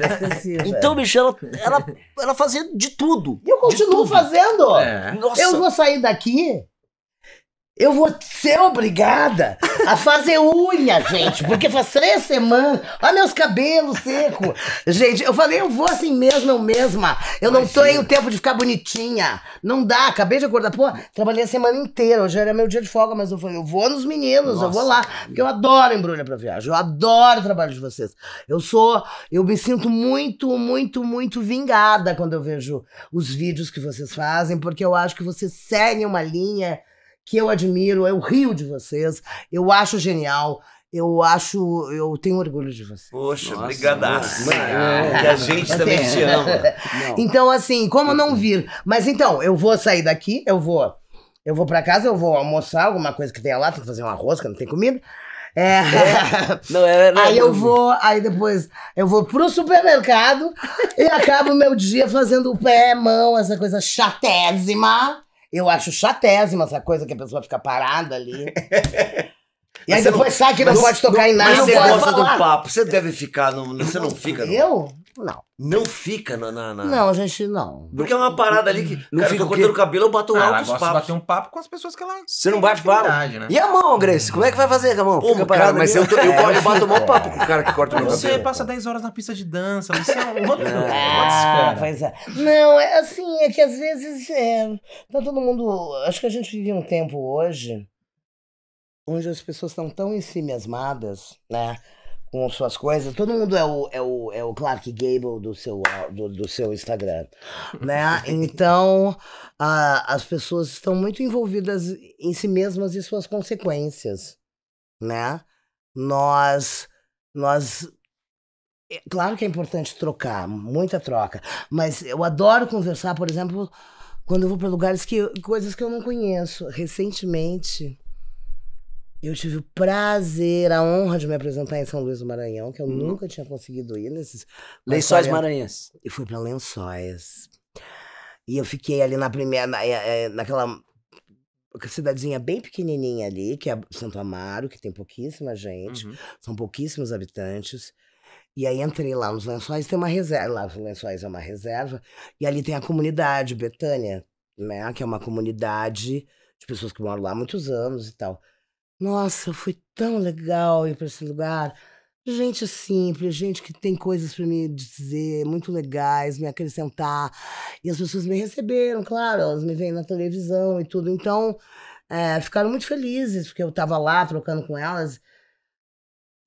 então bicho, ela, ela, ela fazia de tudo. E eu continuo fazendo. É. Eu vou sair daqui eu vou ser obrigada a fazer unha, gente, porque faz três semanas. Olha meus cabelos secos. Gente, eu falei, eu vou assim mesmo, eu mesma. Eu Imagina. não tenho tempo de ficar bonitinha. Não dá, acabei de acordar. Pô, trabalhei a semana inteira, hoje era meu dia de folga, mas eu falei, eu vou nos meninos, Nossa, eu vou lá. Porque eu adoro embrulha pra viagem, eu adoro o trabalho de vocês. Eu sou, eu me sinto muito, muito, muito vingada quando eu vejo os vídeos que vocês fazem, porque eu acho que vocês seguem uma linha que eu admiro, eu rio de vocês, eu acho genial. Eu acho, eu tenho orgulho de vocês. Poxa, brigadaço. É, é. Que a gente também é. te ama. Não. Então, assim, como não uhum. vir? Mas então, eu vou sair daqui, eu vou. Eu vou para casa, eu vou almoçar, alguma coisa que tenha lá, tem que fazer uma rosca, não tem comida. É. é. Não, é, não, aí eu vou, aí depois eu vou pro supermercado e acabo meu dia fazendo o pé, mão, essa coisa chatésima. Eu acho chatésima essa coisa que a pessoa fica parada ali. E mas aí depois não, que não pode tocar não, em nada. Mas você gosta falar. do papo, você deve ficar, no, você não fica. No... Eu? Não. Não fica na, na, na... Não, a gente não. Porque é uma parada ali que. Não cara, fica cortando o cabelo, eu bato ah, os papos. bater um papo com as pessoas que ela. Você não bate papo? Né? E a mão, Grace? Como é que vai fazer com a mão? Pô, fica parada, cara, mas eu, tô, eu, é, eu bato mó é. papo com o cara que corta o meu cabelo. Você passa 10 horas na pista de dança, você é um outro. ah, pois é. Não, é assim, é que às vezes. É, tá todo mundo. Acho que a gente vive um tempo hoje onde as pessoas estão tão mesmadas, né? com suas coisas. Todo mundo é o, é o, é o Clark Gable do seu, do, do seu Instagram, né? Então, a, as pessoas estão muito envolvidas em si mesmas e suas consequências, né? Nós, nós... É, claro que é importante trocar, muita troca, mas eu adoro conversar, por exemplo, quando eu vou para lugares que coisas que eu não conheço. Recentemente, eu tive o prazer, a honra de me apresentar em São Luís do Maranhão, que eu hum. nunca tinha conseguido ir nesses. Lençóis Maranhenses. Eu fui para Lençóis. E eu fiquei ali na primeira. Na, eh, eh, naquela cidadezinha bem pequenininha ali, que é Santo Amaro, que tem pouquíssima gente, uhum. são pouquíssimos habitantes. E aí entrei lá nos Lençóis, tem uma reserva, lá nos Lençóis é uma reserva, e ali tem a comunidade Betânia, né, que é uma comunidade de pessoas que moram lá há muitos anos e tal. Nossa, eu fui tão legal ir para esse lugar. Gente simples, gente que tem coisas para me dizer, muito legais, me acrescentar. E as pessoas me receberam, claro, elas me veem na televisão e tudo. Então, é, ficaram muito felizes, porque eu estava lá trocando com elas.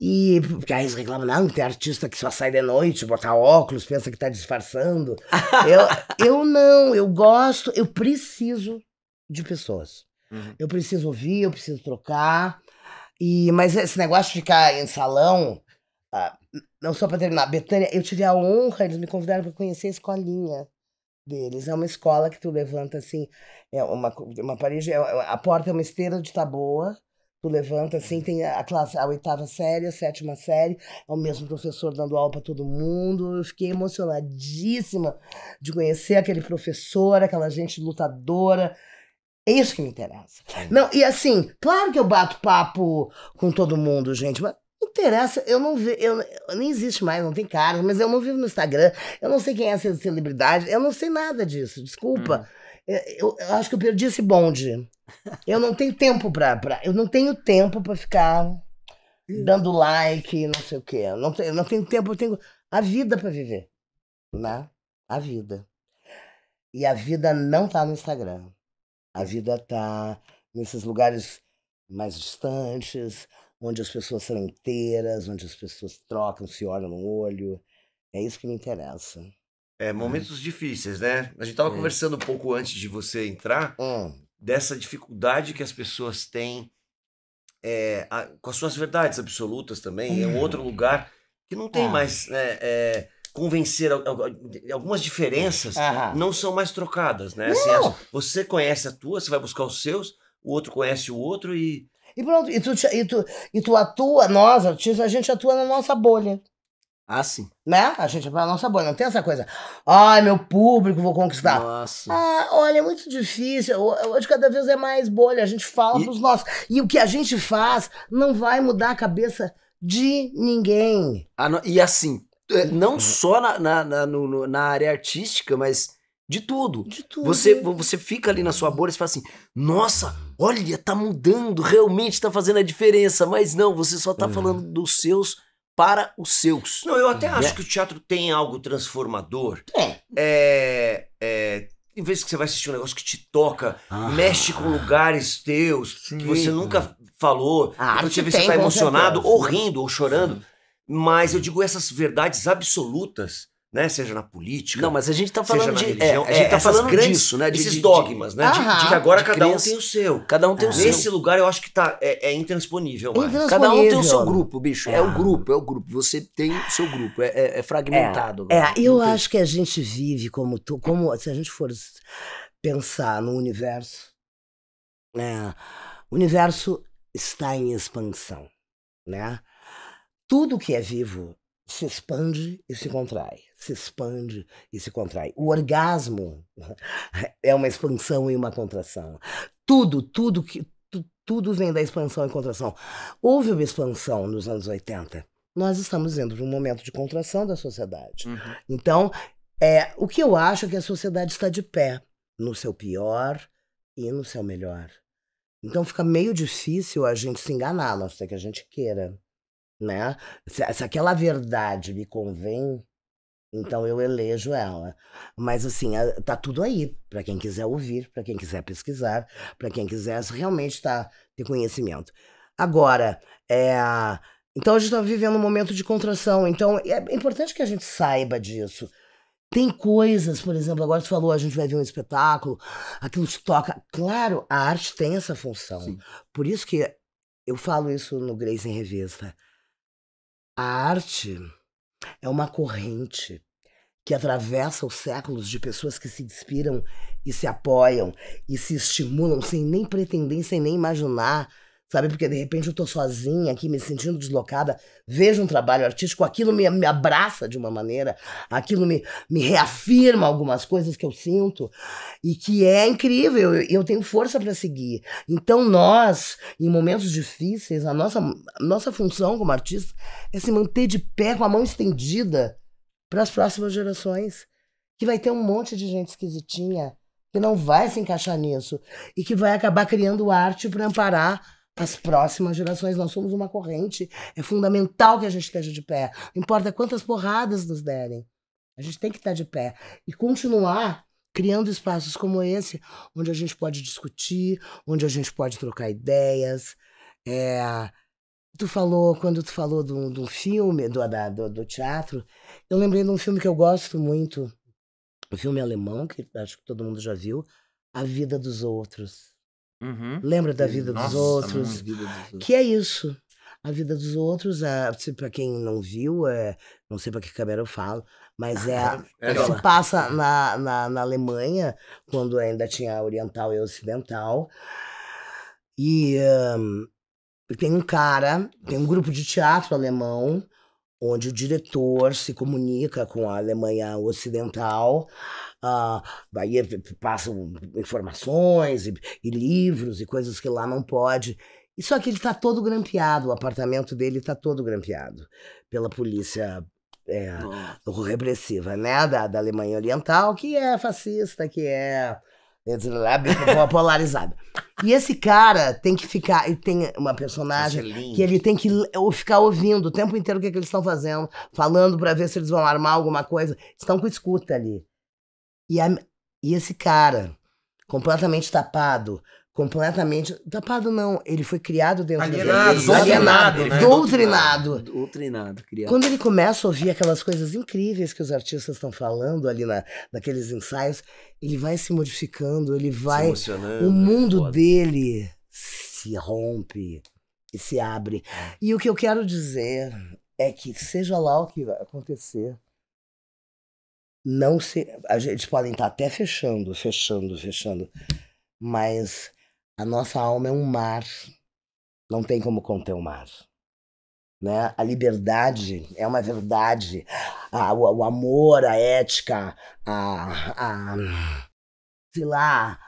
E porque aí eles reclamam, não, tem artista que só sai de noite, botar óculos, pensa que tá disfarçando. eu, eu não, eu gosto, eu preciso de pessoas. Uhum. Eu preciso ouvir, eu preciso trocar. E, mas esse negócio de ficar em salão, uh, não só para terminar, Betânia, eu tive a honra, eles me convidaram para conhecer a escolinha deles. É uma escola que tu levanta assim, é uma, uma parede, é, é, a porta é uma esteira de taboa. Tá tu levanta assim, tem a classe, a oitava série, a sétima série, é o mesmo professor dando aula para todo mundo. Eu fiquei emocionadíssima de conhecer aquele professor, aquela gente lutadora, é isso que me interessa. É. Não, e assim, claro que eu bato papo com todo mundo, gente, mas não interessa, eu não vi, eu, eu nem existe mais, não tem cara, mas eu não vivo no Instagram, eu não sei quem é essa celebridade, eu não sei nada disso, desculpa. Hum. Eu, é, eu, eu, acho que eu perdi esse bonde. Eu não tenho tempo pra, pra eu não tenho tempo para ficar dando like, não sei o quê. Eu não, tenho, eu não tenho tempo, eu tenho a vida para viver, né? A vida. E a vida não tá no Instagram. A vida está nesses lugares mais distantes, onde as pessoas são inteiras, onde as pessoas trocam, se olham no olho. É isso que me interessa. É, né? momentos difíceis, né? A gente estava é. conversando um pouco antes de você entrar hum. dessa dificuldade que as pessoas têm eh, a, com as suas verdades absolutas também. É um outro uhum. lugar que não tem é. mais. Né, eh, convencer algumas diferenças Aham. não são mais trocadas, né? Assim, as, você conhece a tua, você vai buscar os seus, o outro conhece o outro e e pronto, e tu, e tu, e tu atua, nós artistas, a gente atua na nossa bolha. Ah, sim. Né? A gente vai na nossa bolha, não tem essa coisa. Ai, meu público, vou conquistar. Nossa. Ah, olha, é muito difícil. Hoje cada vez é mais bolha, a gente fala e... pros nossos. E o que a gente faz não vai mudar a cabeça de ninguém. Ah, não, e assim, é, não uhum. só na, na, na, no, na área artística, mas de tudo. De tudo. Você, é. você fica ali na sua bolha e fala assim: nossa, olha, tá mudando, realmente tá fazendo a diferença. Mas não, você só tá uhum. falando dos seus para os seus. Não, eu até né? acho que o teatro tem algo transformador. É. É. é em vez que você vai assistir um negócio que te toca, ah. mexe com lugares teus, Sim. que você nunca falou, ah, quando te vê, você tá emocionado, ou rindo, ou chorando. Sim. Mas eu digo essas verdades absolutas, né? Seja na política. Não, mas a gente tá falando de. É, religião, é, a gente está falando grandes, disso, né? De, esses de, dogmas, de, né? de, que agora cada crença. um tem o seu. Cada um tem o é. seu. Nesse lugar eu acho que tá, é, é intransponível. intransponível. Cada um tem o seu grupo, bicho. É o grupo, é o grupo. Você tem o seu grupo. É, é fragmentado. É, eu acho que a gente vive como, como. Se a gente for pensar no universo. o universo está em expansão, né? Tudo que é vivo se expande e se contrai, se expande e se contrai. O orgasmo é uma expansão e uma contração. Tudo, tudo que tudo vem da expansão e contração. Houve uma expansão nos anos 80. Nós estamos indo para um momento de contração da sociedade. Uhum. Então, é, o que eu acho é que a sociedade está de pé no seu pior e no seu melhor. Então fica meio difícil a gente se enganar, não ser que a gente queira né? Se, se, aquela verdade me convém, então eu elejo ela. Mas assim, tá tudo aí para quem quiser ouvir, para quem quiser pesquisar, para quem quiser realmente tá, ter conhecimento. Agora, é, então a gente está vivendo um momento de contração. Então é importante que a gente saiba disso. Tem coisas, por exemplo, agora você falou, a gente vai ver um espetáculo, aquilo te toca. Claro, a arte tem essa função. Sim. Por isso que eu falo isso no Grace em Revista. A arte é uma corrente que atravessa os séculos de pessoas que se inspiram e se apoiam e se estimulam sem nem pretender, sem nem imaginar sabe? Porque de repente eu tô sozinha aqui, me sentindo deslocada, vejo um trabalho artístico, aquilo me, me abraça de uma maneira, aquilo me, me reafirma algumas coisas que eu sinto e que é incrível, eu, eu tenho força para seguir. Então nós, em momentos difíceis, a nossa, a nossa função como artista é se manter de pé com a mão estendida para as próximas gerações, que vai ter um monte de gente esquisitinha que não vai se encaixar nisso e que vai acabar criando arte para amparar as próximas gerações. Nós somos uma corrente. É fundamental que a gente esteja de pé. Não importa quantas porradas nos derem. A gente tem que estar de pé e continuar criando espaços como esse, onde a gente pode discutir, onde a gente pode trocar ideias. É... Tu falou, quando tu falou de um, filme, do, da, do, do teatro, eu lembrei de um filme que eu gosto muito, um filme alemão, que acho que todo mundo já viu, A Vida dos Outros. Uhum. Lembra da vida, Nossa, dos outros, vida dos outros. Que é isso. A vida dos outros, para quem não viu, é, não sei para que câmera eu falo, mas é, é se passa uhum. na, na, na Alemanha, quando ainda tinha oriental e ocidental. E um, tem um cara, tem um grupo de teatro alemão onde o diretor se comunica com a Alemanha Ocidental, uh, daí é, passam informações e, e, livros e coisas que lá não pode. só que ele está todo grampeado, o apartamento dele está todo grampeado pela polícia é, repressiva, né, da, da Alemanha Oriental, que é fascista, que é uma polarizada. E esse cara tem que ficar. e tem uma personagem é que ele tem que ficar ouvindo o tempo inteiro o que, é que eles estão fazendo, falando para ver se eles vão armar alguma coisa. Estão com escuta ali. E, a, e esse cara, completamente tapado, completamente tapado não ele foi criado dentro alienado, dele. alienado, alienado né? doutrinado doutrinado criado. quando ele começa a ouvir aquelas coisas incríveis que os artistas estão falando ali na, naqueles ensaios ele vai se modificando ele vai o né? mundo foda. dele se rompe e se abre e o que eu quero dizer é que seja lá o que vai acontecer não se a gente pode estar até fechando fechando fechando mas a nossa alma é um mar. Não tem como conter o um mar. Né? A liberdade é uma verdade. A, o, o, amor, a ética, a, a sei lá,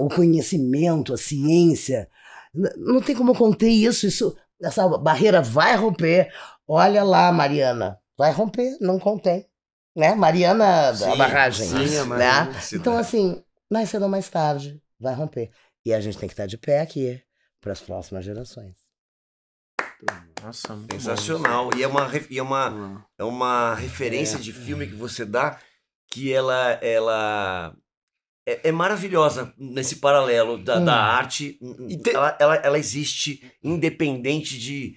o conhecimento, a ciência. Não tem como conter isso. isso. Essa barreira vai romper. Olha lá, Mariana. Vai romper, não contém. Né? Mariana, sim, a barragem. Sim, a Mariana, né? Então, assim, mais cedo ou mais tarde, vai romper. E a gente tem que estar tá de pé aqui para as próximas gerações. Nossa, muito sensacional. Bom. E é uma e é uma é uma referência é. de filme que você dá que ela ela é, é maravilhosa nesse paralelo da, hum. da arte. Te... Ela, ela, ela existe independente de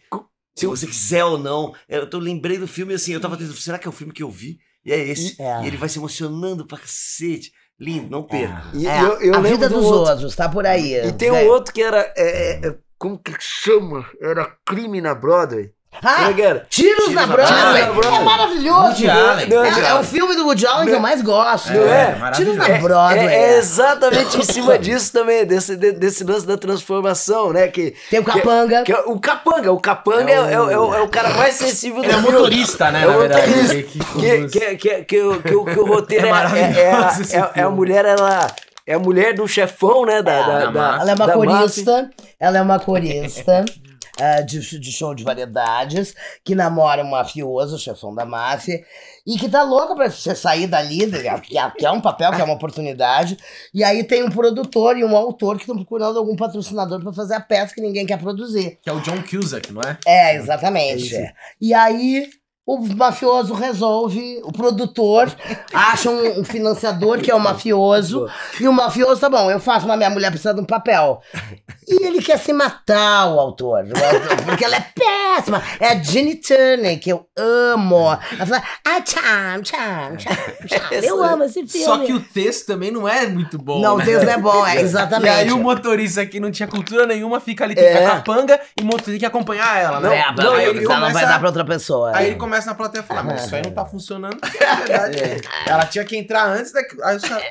se você quiser ou não. Eu tô, lembrei do filme assim, eu tava pensando, será que é o filme que eu vi? E é esse. É. E ele vai se emocionando pra cacete. Lindo, não perca. Ah. É. E, é, eu, eu a vida do dos outro. outros, tá por aí. E tem o um outro que era. É, é, é, como que chama? Era crime na Broadway. Ah, é Tiros na Broadway. É maravilhoso. É, é o filme do Woody Allen que é? eu mais gosto. É? é? é? Tiros na Broadway. É, é exatamente em cima disso também, desse, desse lance da transformação, né? Que, Tem o Capanga. Que, que, o Capanga. O Capanga é o, é, o, cara mais sensível do mundo. é motorista, né? É o motorista. Que, que, que, que, o, que, o, roteiro é, é, a mulher, ela é a mulher do chefão, né? Da, ah, da, da, ela é uma da corista. Ela é uma corista. É, de, de, show de variedades, que namora um mafioso, chefão da máfia, e que tá louca pra você sair dali, que é, que é um papel, que é uma oportunidade. E aí tem um produtor e um autor que estão procurando algum patrocinador para fazer a peça que ninguém quer produzir. Que é o John Cusack, não é? É, exatamente. É e aí o mafioso resolve, o produtor acha um, um, financiador que é o mafioso, e o mafioso, tá bom, eu faço mas minha mulher precisa de um papel. E ele quer se matar, o autor, porque ela é péssima. É a Ginny Turner, que eu amo. Ela fala, ah, tcham, tcham, tcham, Eu amo esse filme. Só que o texto também não é muito bom. Não, né? o texto não é bom, é, exatamente. E aí o motorista que não tinha cultura nenhuma fica ali, fica é. capanga, e o motorista tem que acompanhar ela, né? É, não, não, aí ele começa, não vai dar pra outra pessoa. Aí é. ele começa começa na plateia a falar, mas isso aí não tá é. funcionando. É Ela tinha que entrar antes da. Aí os caras.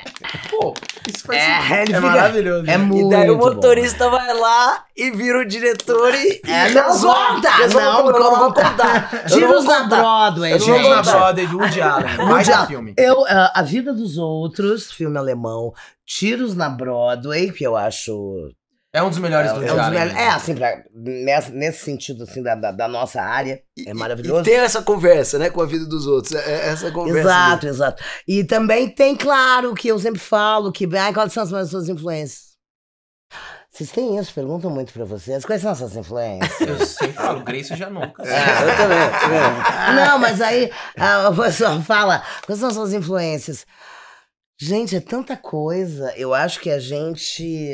Pô, isso faz É, é, é maravilhoso. É muito. E daí o bom. motorista vai lá e vira o diretor e. É, e não volta! Eu não, Não vou- não vou contar. Tiros na contar. Broadway, Tiros na Broadway de Woody Allen. Mais um filme. Eu, ah, a Vida dos Outros, filme alemão, Tiros na Broadway, que eu acho é um dos melhores é, do é um é, assim, pra, nessa, nesse sentido, assim, da, da, da nossa área, é maravilhoso. E tem essa conversa, né, com a vida dos outros, é, é essa conversa. Exato, dele. exato. E também tem, claro, que eu sempre falo, que, ai, quais são as suas influências? Vocês têm isso? Perguntam muito pra vocês. Quais são essas influências? Eu sempre falo, Grace já nunca. É, eu também. Não, mas aí a pessoa fala, quais são as suas influências? Gente, é tanta coisa. Eu acho que a gente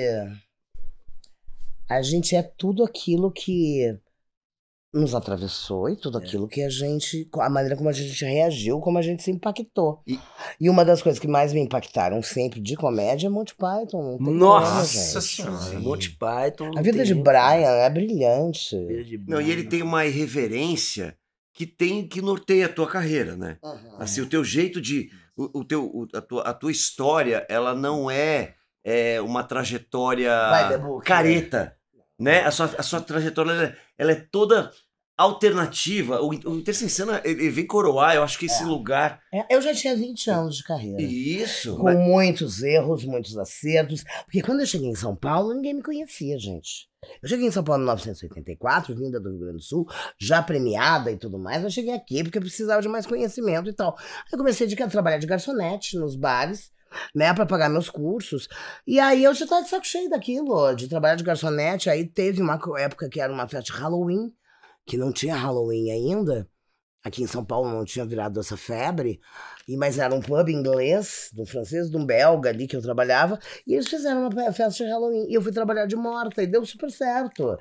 a gente é tudo aquilo que nos atravessou e tudo é. aquilo é. que a gente. a maneira como a gente reagiu, como a gente se impactou. E, e uma das coisas que mais me impactaram sempre de comédia é Monty Python. Nossa Senhora, Monty Python. A é vida de Brian é brilhante. Não, e ele tem uma irreverência que tem que norteia a tua carreira, né? Uhum. Assim, o teu jeito de. O, o teu, o, a, tua, a tua história, ela não é, é uma trajetória né? careta. Né? né? A sua, a sua trajetória ela, é, ela é toda alternativa. O, o Intercensana ele, ele vem coroar, eu acho que esse é. lugar. É, eu já tinha 20 anos de carreira. Isso. Com mas... muitos erros, muitos acertos. Porque quando eu cheguei em São Paulo, ninguém me conhecia, gente. Eu cheguei em São Paulo em 1984, vinda do Rio Grande do Sul, já premiada e tudo mais, eu cheguei aqui porque eu precisava de mais conhecimento e tal. Aí comecei a trabalhar de garçonete nos bares né, para pagar meus cursos. E aí eu já tava de saco cheio daquilo, de trabalhar de garçonete. Aí teve uma época que era uma festa de Halloween, que não tinha Halloween ainda. Aqui em São Paulo não tinha virado essa febre, e mas era um pub inglês, de um francês, de um belga ali que eu trabalhava, e eles fizeram uma festa de Halloween. E eu fui trabalhar de morta, e deu super certo,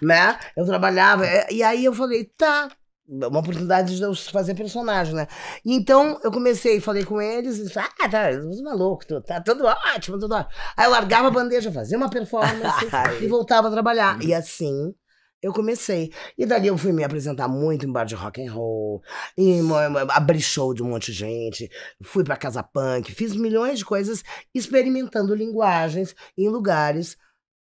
né? Eu trabalhava, é, e aí eu falei, tá, uma oportunidade de eu fazer personagem, né? E então eu comecei, falei com eles, e disse, ah, tá, é maluco, tá tudo ótimo, tudo ótimo. Aí eu largava a bandeja, fazia uma performance e voltava a trabalhar. E assim eu comecei. E dali eu fui me apresentar muito em bar de rock and roll, e abri show de um monte de gente, fui pra casa punk, fiz milhões de coisas experimentando linguagens em lugares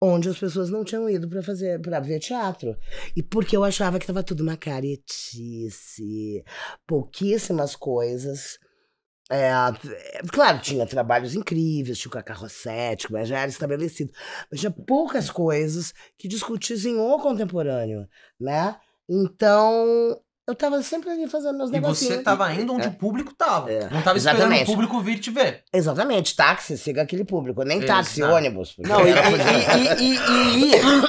onde as pessoas não tinham ido para fazer para ver teatro. E porque eu achava que estava tudo uma caretice, pouquíssimas coisas. É, claro, tinha trabalhos incríveis, tinha o Cacá Rossetti, mas já era estabelecido. Mas tinha poucas coisas que discutissem o contemporâneo, né? Então, eu tava sempre ali fazendo meus negócios. E você tava indo onde é. o público tava. É. Não tava Exatamente. esperando o público vir te ver. Exatamente. Táxi, siga aquele público. Nem Exato. táxi, tá. ônibus. Não, e,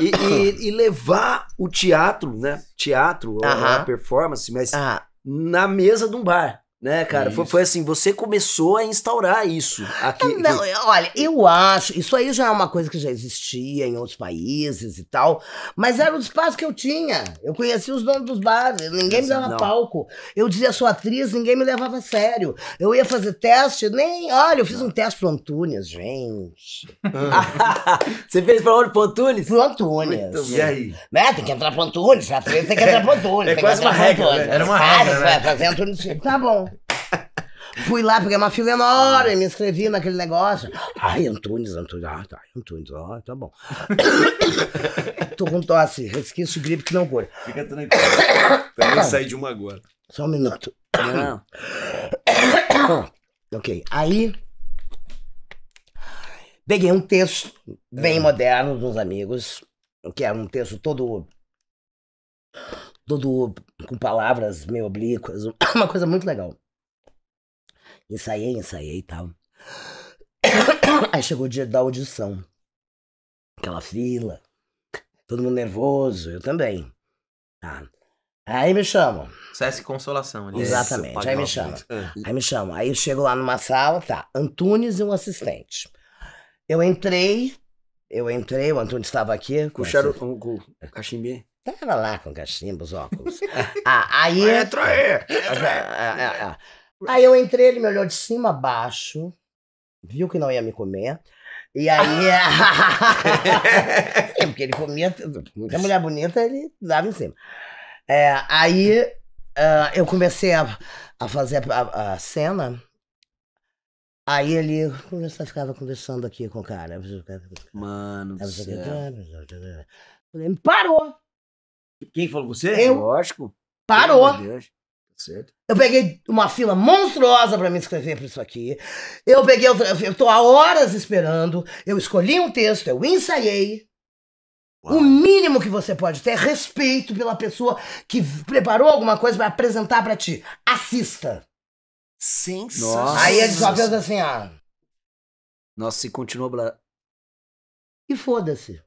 e, e, levar o teatro, né? Teatro, uh -huh. a performance, mas uh ah. -huh. na mesa de um bar. Né, cara? Foi, foi, assim, você começou a instaurar isso. Aqui, não, que... olha, eu acho, isso aí já é uma coisa que já existia em outros países e tal, mas era o espaço que eu tinha. Eu conhecia os donos dos bares, ninguém me dava não. palco. Eu dizia, sou atriz, ninguém me levava a sério. Eu ia fazer teste, nem. Olha, eu fiz um teste pro Antunes, gente. você fez pra onde? Pro Antunes? Pro Antunes. E aí? Né? Tem que entrar pro Antunes, atriz tem que entrar pro Antunes. É quase uma regra. Né? Era uma regra. né? fazer Antunes. Tá bom. Fui lá, peguei uma fila enorme, me inscrevi naquele negócio. Ai, Antunes, Antunes, ah, tá, Antunes, ó, ah, tá bom. Tô com tosse, resquício gripe que não cura. Fica tranquilo. Também saí de uma agora. Só um minuto. Não. ok, aí peguei um texto bem é. moderno dos amigos, que era um texto todo todo com palavras meio oblíquas, uma coisa muito legal. Ensaiei, ensaiei e tal. Aí chegou o dia da audição. Aquela fila. Todo mundo nervoso, eu também. Tá. Aí me chamam. CS Consolação, ali. Exatamente. Isso, aí, me chama. Né? aí me chamam. Aí eu chego lá numa sala, tá. Antunes e um assistente. Eu entrei, eu entrei, o Antunes estava aqui. Com o charuto, com o cachimbi. Tava lá com o cachimbo, os óculos. ah, aí... Entra aí! Entra aí! Ah, ah, ah, Aí eu entrei, ele me olhou de cima a baixo, viu que não ia me comer. E aí. É, porque ele comia tudo. Muita mulher bonita, ele dava em cima. É, aí uh, eu comecei a, a fazer a, a, cena. Aí ele começava, ficava conversando aqui com o cara. Tá Mano, Falei, parou! Quem falou você? Eu. Lógico. Parou. Certo. Eu peguei uma fila monstruosa para me inscrever para isso aqui. Eu peguei, eu tô há horas esperando. Eu escolhi um texto, eu ensaiei. Uau. O mínimo que você pode ter é respeito pela pessoa que preparou alguma coisa para apresentar para ti. Assista. Sim. Nossa. Aí ele só pensam assim, ah. Nossa, se continua. Bla... E foda-se.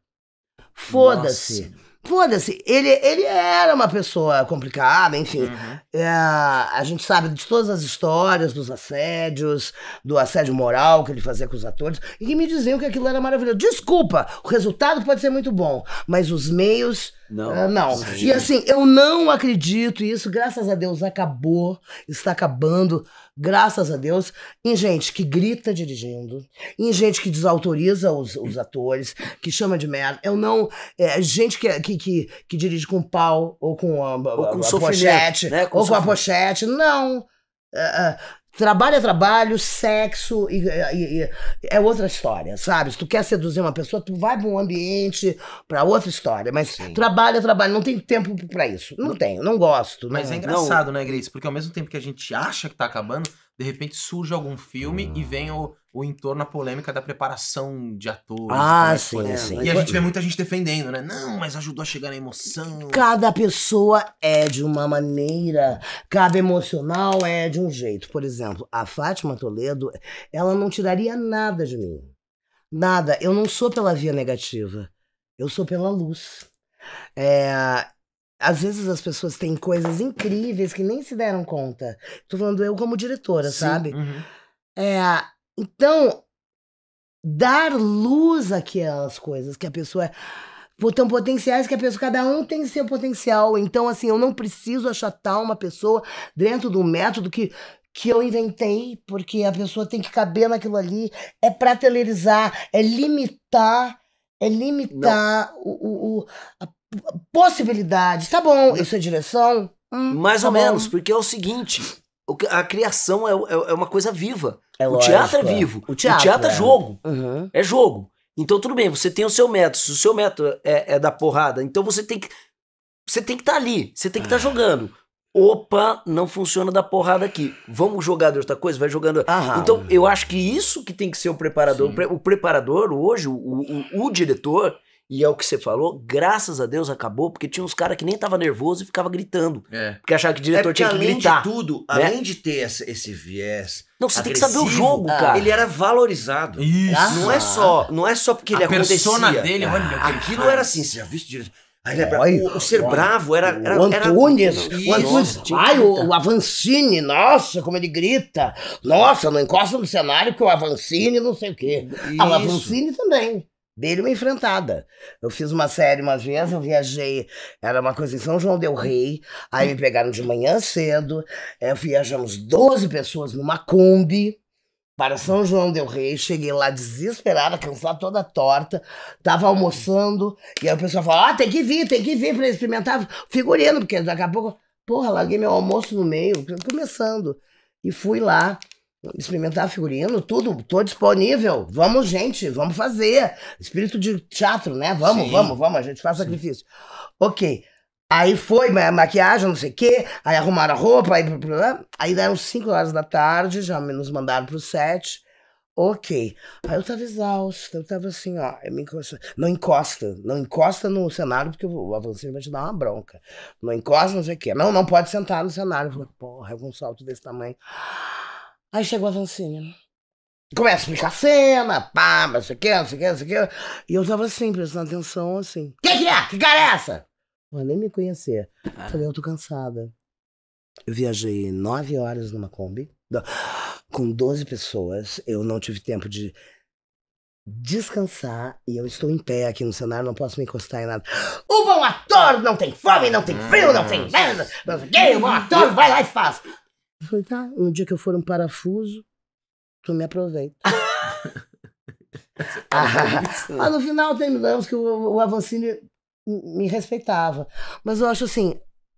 Foda-se foda-se, ele, ele era uma pessoa complicada, enfim. Uhum. É, a gente sabe de todas as histórias dos assédios, do assédio moral que ele fazia com os atores, e que me diziam que aquilo era maravilhoso. Desculpa, o resultado pode ser muito bom, mas os meios não. É, não. E assim, eu não acredito isso, graças a Deus acabou, está acabando, graças a Deus, em gente que grita dirigindo, em gente que desautoriza os, os atores, que chama de merda. Eu não. É, gente que, que, que, que dirige com pau, ou com a, ou com a, a pochete, né? com ou com a pochete. Não. É, é. Trabalho é trabalho, sexo e, e, e, é outra história, sabe? Se tu quer seduzir uma pessoa, tu vai para um ambiente, para outra história. Mas Sim. trabalho é trabalho, não tem tempo para isso. Não, não tenho, não gosto. Né? Mas é não, é engraçado, não... né, Grace? Porque ao mesmo tempo que a gente acha que tá acabando, de repente surge algum filme hum. e vem o o entorno à polêmica da preparação de atores. Ah, é sim, sim. E a gente vê muita gente defendendo, né? Não, mas ajudou a chegar na emoção. Cada pessoa é de uma maneira, cada emocional é de um jeito. Por exemplo, a Fátima Toledo, ela não tiraria nada de mim. Nada. Eu não sou pela via negativa. Eu sou pela luz. É, às vezes as pessoas têm coisas incríveis que nem se deram conta. Tô falando eu como diretora, Sim, sabe? Uhum. É, então, dar luz àquelas coisas que a pessoa é, tão potenciais que a pessoa, cada um tem seu potencial. Então, assim, eu não preciso achatar uma pessoa dentro do método que, que eu inventei, porque a pessoa tem que caber naquilo ali. É prateleirizar, é limitar, é limitar o, o, o, a possibilidade. Tá bom, isso é direção. Hum, Mais tá ou bom. menos, porque é o seguinte a criação é, é, é uma coisa viva. É o lógico, teatro é, é. vivo. O teatro, o teatro é, é, jogo. Uhum. É jogo. Então, tudo bem, você tem o seu método. Se o seu método é, é da porrada, então você tem que. Você tem que estar tá ali, você tem que estar tá ah. jogando. Opa, não funciona da porrada aqui. Vamos jogar de outra coisa? Vai jogando. Aham. Então, eu acho que isso que tem que ser o preparador. Sim. O preparador, hoje, o, o, o diretor, e é o que você falou, graças a Deus acabou, porque tinha uns caras que nem tava nervoso e ficava gritando. É. Porque achava que o diretor é tinha que gritar. Além de tudo, né? além de ter essa, esse viés. Não, você tem que saber o jogo, ah, cara. Ele era valorizado. Isso. Não é só, não é só porque a ele acontecia. A persona dele, olha, ah, aquilo era assim, você já viu isso direito? o, o, ser bravo era. era o Antunes. Era... O, Antunes ai, o, o, Avancini, nossa, como ele grita. Nossa, não encosta no cenário que o Avancini não sei o quê. Ah, isso. o Avancini também dele uma enfrentada. Eu fiz uma série uma vez, eu viajei, era uma coisa em São João Del Rei, aí me pegaram de manhã cedo, eu eh, viajamos 12 pessoas numa Kombi para São João Del Rei, cheguei lá desesperada, cansada, toda torta, tava almoçando, e aí o pessoal falou, ah, tem que vir, tem que vir para experimentar figurino, porque daqui a pouco, porra, larguei meu almoço no meio, começando, e fui lá, experimentar figurino, tudo, tô disponível. Vamos, gente, vamos fazer. Espírito de teatro, né? Vamos, Sim. vamos, vamos, a gente faz Sim. sacrifício. Ok. Aí foi, maquiagem, não sei o quê, aí arrumaram a roupa, aí, aí deram 5 horas da tarde, já nos mandaram pro set. Ok. Aí eu tava exausta, eu tava assim, ó, eu me encosta. Não encosta, não encosta no cenário, porque o avancinho vai te dar uma bronca. Não encosta, não sei o quê. Não, não pode sentar no cenário. Eu falei, porra, é um salto desse tamanho. Aí chegou a Francine. Né? Começa a explicar a cena, pá, não sei o que, não sei o que, não sei o que. E eu tava assim, prestando atenção, assim. Que que é? Que cara é essa? Mano, nem me conhecer. Ah. Falei, eu tô cansada. Eu viajei nove horas numa Kombi, com doze pessoas. Eu não tive tempo de descansar e eu estou em pé aqui no cenário, não posso me encostar em nada. O bom ator não tem fome, não tem frio, não tem nada, ah. não sei o que, o bom ator vai lá e faz. Eu falei, tá, no dia que eu for um parafuso, tu me aproveita. Ah, mas no final terminamos que o, o Avancini me respeitava. Mas eu acho assim,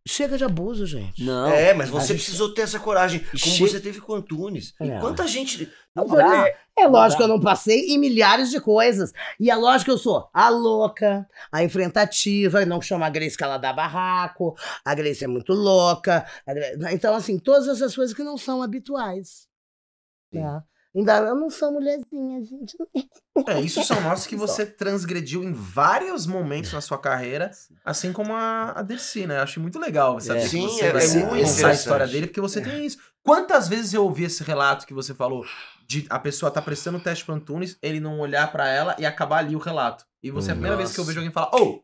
Chega de abuso, gente. Não. É, mas você gente... precisou ter essa coragem. Como che... você teve com Antunes. É. E quanta gente. Não, não dá. É, é lógico que eu não passei em milhares de coisas. E é lógico que eu sou a louca, a enfrentativa, não chama a Grace que ela dá barraco, a Grace é muito louca. Grace... Então, assim, todas essas coisas que não são habituais. Né? Ainda eu não sou mulherzinha, gente. É, isso são nós que você transgrediu em vários momentos na sua carreira, assim como a, a Dercy, né? Eu acho muito legal saber é. Sim, você é, é muito a história dele, porque você é. tem isso. Quantas vezes eu ouvi esse relato que você falou de a pessoa tá prestando o teste pro Antunes, ele não olhar para ela e acabar ali o relato. E você Nossa. é a primeira vez que eu vejo alguém falar, oh!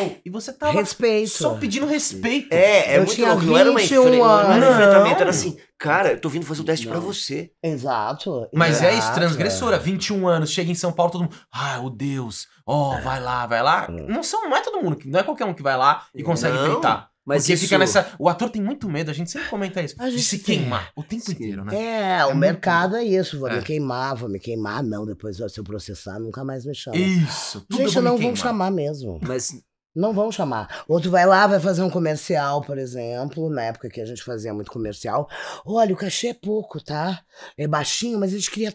Oh, e você tava respeito. só pedindo respeito. É, é eu muito louco. Não era uma enfrentamento, não era um enfrentamento, era assim, cara, eu tô vindo fazer o um teste para você. Exato. Mas exato, é isso, transgressora, 21 anos, chega em São Paulo, todo mundo, ah, o Deus, ó, oh, vai lá, vai lá. É. Não, são, não é todo mundo, não é qualquer um que vai lá e consegue não. peitar. Mas Porque isso... fica nessa. O ator tem muito medo, a gente sempre comenta isso. A gente de se tem... queimar o tempo Sim. inteiro, né? É, é o mercado é isso. Vou é. me queimar, vou me queimar. Não, depois se eu processar, nunca mais me chama. Isso, tudo Gente, não vão chamar mesmo. Mas não vão chamar. Ou tu vai lá, vai fazer um comercial, por exemplo, na época que a gente fazia muito comercial. Olha, o cachê é pouco, tá? É baixinho, mas eles queriam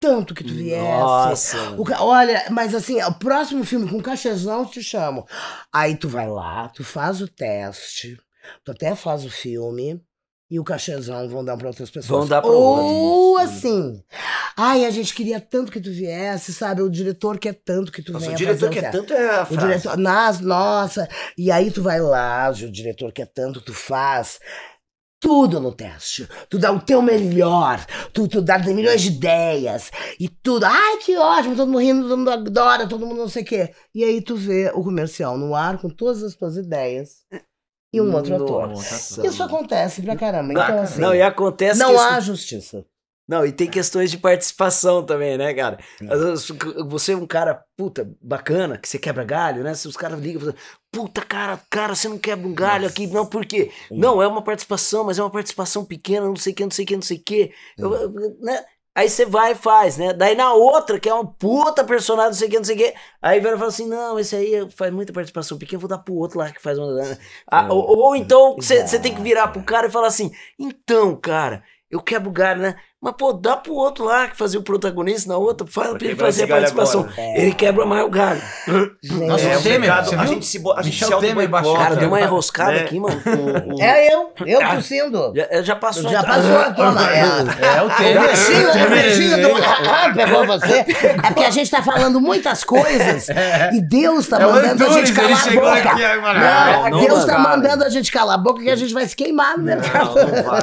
tanto que tu viesse. Nossa. Olha, mas assim, o próximo filme com cachezão te chamo. Aí tu vai lá, tu faz o teste, tu até faz o filme e o cachezão vão dar para outras pessoas. Vão dar para Ou assim, ai, a gente queria tanto que tu viesse, sabe? O diretor quer tanto que tu Nossa, venha. O diretor quer tanto é a frase. O diretor, nas, nossa. E aí tu vai lá, o diretor quer tanto, tu faz tudo no teste. Tu dá o teu melhor, tu, tu dá milhões de ideias e tudo. Ai, que ótimo, todo mundo rindo, todo mundo adora, todo mundo não sei o quê. E aí tu vê o comercial no ar com todas as tuas ideias e um outro ator. Isso acontece pra caramba. Então, assim, não, e acontece não há isso... justiça. Não, e tem questões de participação também, né, cara? Você é um cara, puta, bacana, que você quebra galho, né? Se os caras ligam, puta, cara, cara, você não quebra um galho Nossa. aqui, não, por quê? Não, é uma participação, mas é uma participação pequena, não sei o que, não sei o que, não sei o que. né? Aí você vai e faz, né? Daí na outra, que é uma puta personagem, não sei o que, não sei o que. Aí o velho fala assim: não, esse aí faz muita participação pequena, vou dar pro outro lá que faz uma. Ah, é. ou, ou, então é, você tem que virar pro é. cara e falar assim: então, cara, eu quero bugar, né? Mas, pô, dá pro outro lá que fazia o protagonista na outra, fala pra ele fazer a participação. É. Ele quebra mais o galho. Nossa, é, o Temer, A gente se, bo... a gente se Temer baixou. Cara, deu uma né? enroscada né? aqui, mano. O, o... É eu, eu ah. tossindo. Já, eh, já passou. Já passou a toma. É, é o Temer. Sim, o Temer. Pegou é você. É porque a gente tá falando muitas coisas e Deus tá é mandando a gente calar a boca. Não, Deus tá mandando a gente calar a boca que a gente vai se queimar, né?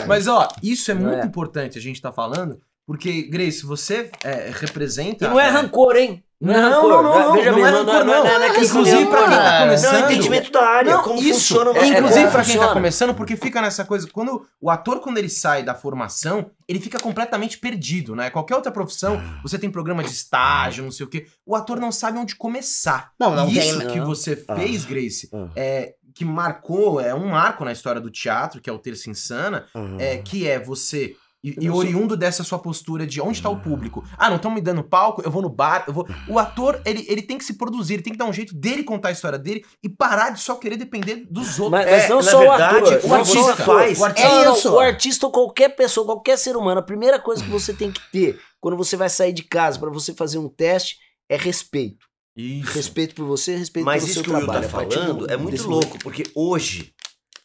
Mas, ó, isso é muito é. importante a gente tá falando falando, porque, Grace, você é, representa. E não é rancor, hein? Não, é não, não, não, Veja bem, não, é não, é inclusive pra quem tá começando, não, é entendimento da área, não, como isso, funciona, é, inclusive para quem tá começando, porque fica nessa coisa, quando o ator quando ele sai da formação, ele fica completamente perdido, né? Qualquer outra profissão, ah. você tem programa de estágio, não sei o quê, o ator não sabe onde começar. Não, não isso que você ah. fez, Grace, ah. é que marcou, é um marco na história do teatro, que é o Terça Insana, é que é você e, e oriundo dessa sua postura de onde está o ah. público. Ah, não estão me dando palco, eu vou no bar, eu vou. Ah. O ator, ele, ele tem que se produzir, ele tem que dar um jeito dele contar a história dele e parar de só querer depender dos outros. Mas, mas não é, só o ator, o artista faz. O artista, é isso. o artista ou qualquer pessoa, qualquer ser humano, a primeira coisa que você tem que ter quando você vai sair de casa para você fazer um teste é respeito. Isso. Respeito por você, respeito Mas pelo seu trabalho. Mas isso que o tá falando é muito louco, momento. porque hoje,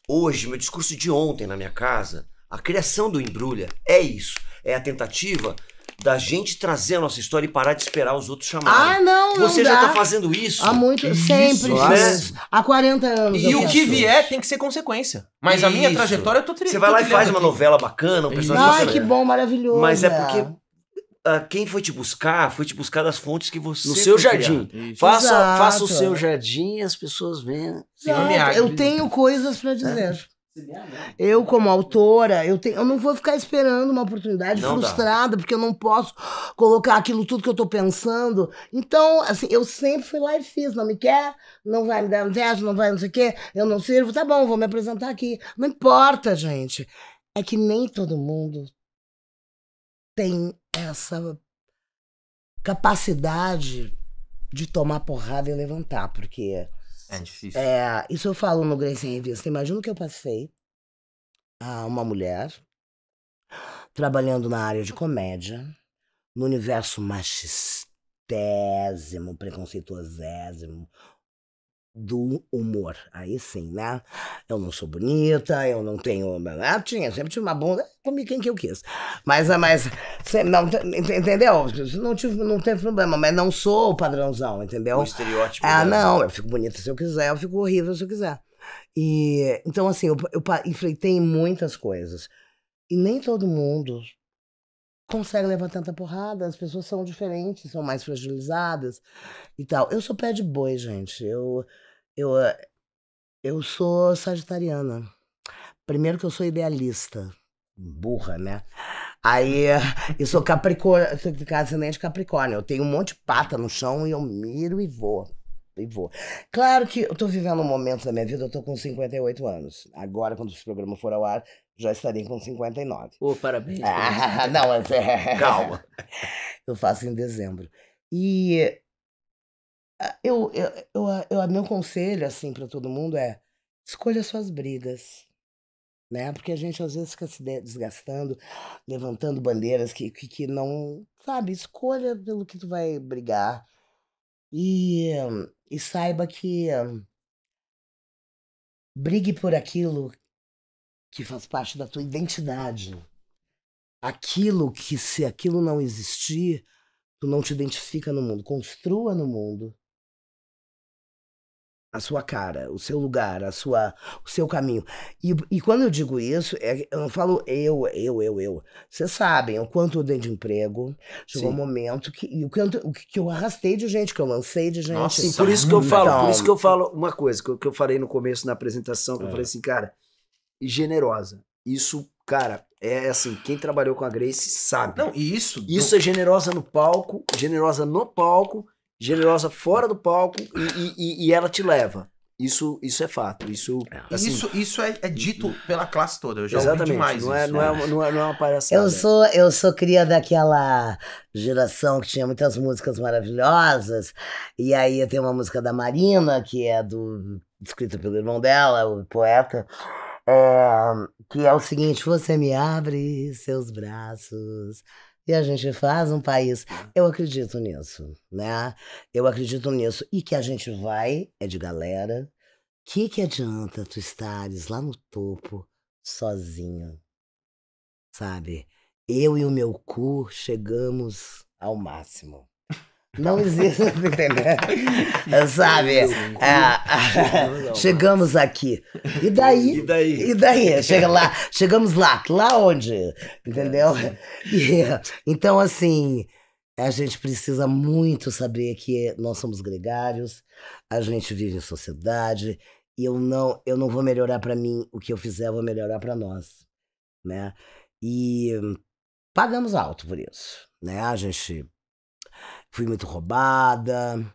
hoje, meu discurso de ontem na minha casa a criação do Embrulha é isso. É a tentativa da gente trazer a nossa história e parar de esperar os outros chamarem. Ah, não, Você não já dá. tá fazendo isso. Há muito, que sempre. né? É. Há 40 anos. E o que vier tem que ser consequência. Mas isso. a minha trajetória eu tô triste. Você vai lá e faz aqui. uma novela bacana, um personagem Ai, bacana. que bom, maravilhoso. Mas é porque ah, quem foi te buscar, foi te buscar das fontes que você. No seu jardim. Faça, faça o seu jardim e as pessoas vêm. Eu tenho coisas para dizer. É. Eu, como autora, eu, tenho, eu não vou ficar esperando uma oportunidade não frustrada, dá. porque eu não posso colocar aquilo tudo que eu tô pensando. Então, assim, eu sempre fui lá e fiz. Não me quer, não vai me dar um verso, não vai não sei o quê, eu não sirvo, tá bom, vou me apresentar aqui. Não importa, gente. É que nem todo mundo tem essa capacidade de tomar porrada e levantar, porque é difícil. É, isso eu falo no Grace em Revista. Imagina o que eu passei a uma mulher trabalhando na área de comédia, no universo machistésimo, preconceituosésimo, do humor. Aí sim, né? Eu não sou bonita, eu não tenho. Né? Ah, tinha, sempre tive uma bunda, é, comi quem que eu quis. Mas, ah, mas não, entendeu? Não, tive, não teve problema, mas não sou o padrãozão, entendeu? Um estereótipo. Ah, não, eu fico bonita se eu quiser, eu fico horrível se eu quiser. E, então, assim, eu, eu enfrentei muitas coisas. E nem todo mundo consegue levar tanta porrada, as pessoas são diferentes, são mais fragilizadas e tal. Eu sou pé de boi, gente. Eu, eu, ah, eu sou sagitariana. Primeiro que eu sou idealista. Burra, né? Aí, ah, eu sou capricórnio, ascendente capricórnio. Eu tenho um monte de pata no chão e eu miro e vou. E vou. Claro que eu tô vivendo um momento da minha vida, eu tô com 58 anos. Agora, quando esse programa for ao ar, já estarei com 59. Ô, oh, parabéns. Ah, não, mas é... Calma. Eu faço em dezembro. E ah, eu, eu, eu, eu, meu conselho, assim, para todo mundo é escolha suas brigas. Né? Porque a gente às vezes fica se desgastando, levantando bandeiras que, que, que não. Sabe, escolha pelo que tu vai brigar. E, e saiba que um, brigue por aquilo que faz parte da tua identidade. Aquilo que, se aquilo não existir, tu não te identifica no mundo. Construa no mundo a sua cara, o seu lugar, a sua, o seu caminho. E, e quando eu digo isso, é, eu não falo eu, eu, eu, eu. Vocês sabem o quanto eu dei de emprego. Chegou Sim. um momento que e o quanto o que eu arrastei de gente, que eu lancei de gente. Nossa, Sim, por isso que eu falo, então, por isso que eu então, falo uma coisa que eu, que eu falei no começo na apresentação, que é. eu falei assim, cara, e generosa. Isso, cara, é assim, quem trabalhou com a Grace sabe. Não, e isso. Isso não... é generosa no palco, generosa no palco generosa fora do palco e, e, e ela te leva. Isso, isso é fato. Isso, é. assim, isso, isso é, é, dito pela classe toda. Eu já exatamente, demais não é, não, é, né? não, é, não é uma palhaçada. Eu sou, eu sou cria daquela geração que tinha muitas músicas maravilhosas. E aí tem uma música da Marina, que é do escrita pelo irmão dela, o poeta. É, que é o seguinte: Você me abre seus braços e a gente faz um país. Eu acredito nisso, né? Eu acredito nisso. E que a gente vai, é de galera. Que que adianta tu estares lá no topo, sozinho? Sabe? Eu e o meu cu chegamos ao máximo. Não existe, entendeu? Sabe? É, chegamos aqui. E daí? E daí? E daí? Chega lá, chegamos lá. Lá onde? Entendeu? É, então, assim, a gente precisa muito saber que nós somos gregários, a gente vive em sociedade, e eu não, eu não vou melhorar para mim o que eu fizer, eu vou melhorar para nós, né? E pagamos alto por isso, né? A gente fui muito roubada,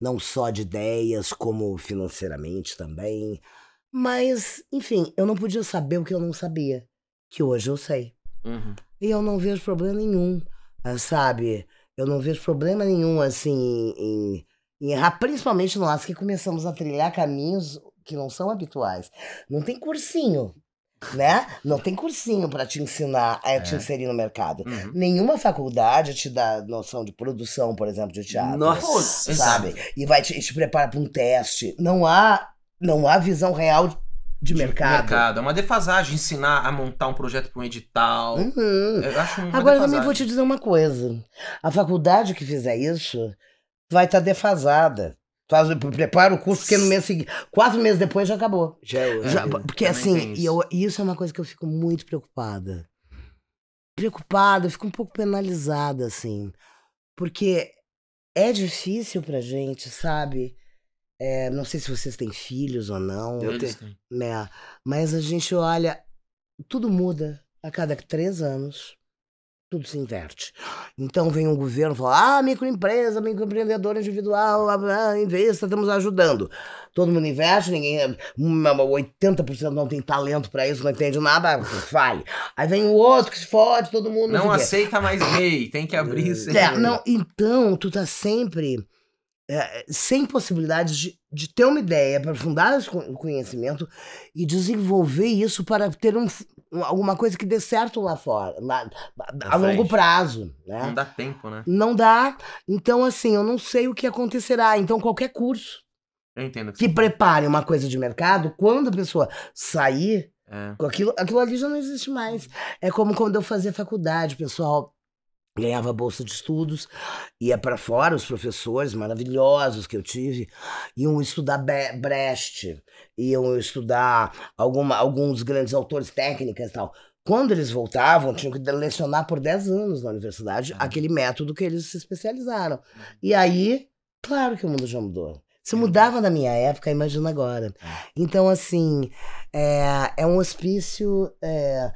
não só de ideias, como financeiramente também. Mas, enfim, eu não podia saber o que eu não sabia, que hoje eu sei. Uhum. E eu não vejo problema nenhum, eh, sabe? Eu não vejo problema nenhum, assim, em, em errar, principalmente nós que começamos a trilhar caminhos que não são habituais. Não tem cursinho né? Não tem cursinho para te ensinar a é. te inserir no mercado. Uhum. Nenhuma faculdade te dá noção de produção, por exemplo, de teatro. Nossa, sabe? E vai te, te preparar para um teste. Não há, não há visão real de, de mercado. mercado. É uma defasagem ensinar a montar um projeto para um edital. Uhum. Eu acho uma Agora, também vou te dizer uma coisa. A faculdade que fizer isso vai estar tá defasada. Faz, prepara o curso, porque no mês seguinte. Quatro meses depois já acabou. Já, é já Porque assim, e eu, isso é uma coisa que eu fico muito preocupada. Preocupada, fico um pouco penalizada, assim. Porque é difícil pra gente, sabe? É, não sei se vocês têm filhos ou não. Eu tenho. Né? Mas a gente olha, tudo muda a cada três anos tudo se inverte. Então vem um governo e fala: ah, microempresa, microempreendedor individual, ah, ah, ah investa, estamos ajudando. Todo mundo investe, ninguém, 80% não tem talento para isso, não entende nada, fale. Aí vem o outro que se fode, todo mundo. Não, não aceita mais lei, tem que abrir isso. É, não, então, tu tá sempre é, sem possibilidades de, de, ter uma ideia, aprofundar o conhecimento e desenvolver isso para ter um, alguma coisa que dê certo lá fora, lá, a longo prazo. Né? Não dá tempo, né? Não dá. Então, assim, eu não sei o que acontecerá. Então, qualquer curso eu entendo que, que tá prepare uma coisa de mercado, quando a pessoa sair, é. aquilo, aquilo ali já não existe mais. Uhum. É como quando eu fazia faculdade, pessoal ganhava bolsa de estudos, ia para fora, os professores maravilhosos que eu tive, iam estudar Brecht, iam estudar alguma, alguns grandes autores técnicas e tal. Quando eles voltavam, tinham que lecionar por 10 anos na universidade uhum. aquele método que eles se especializaram. E aí, claro que o mundo já mudou. Se uhum. mudava na minha época, imagina agora. É. Então, assim, é, é um hospício. É,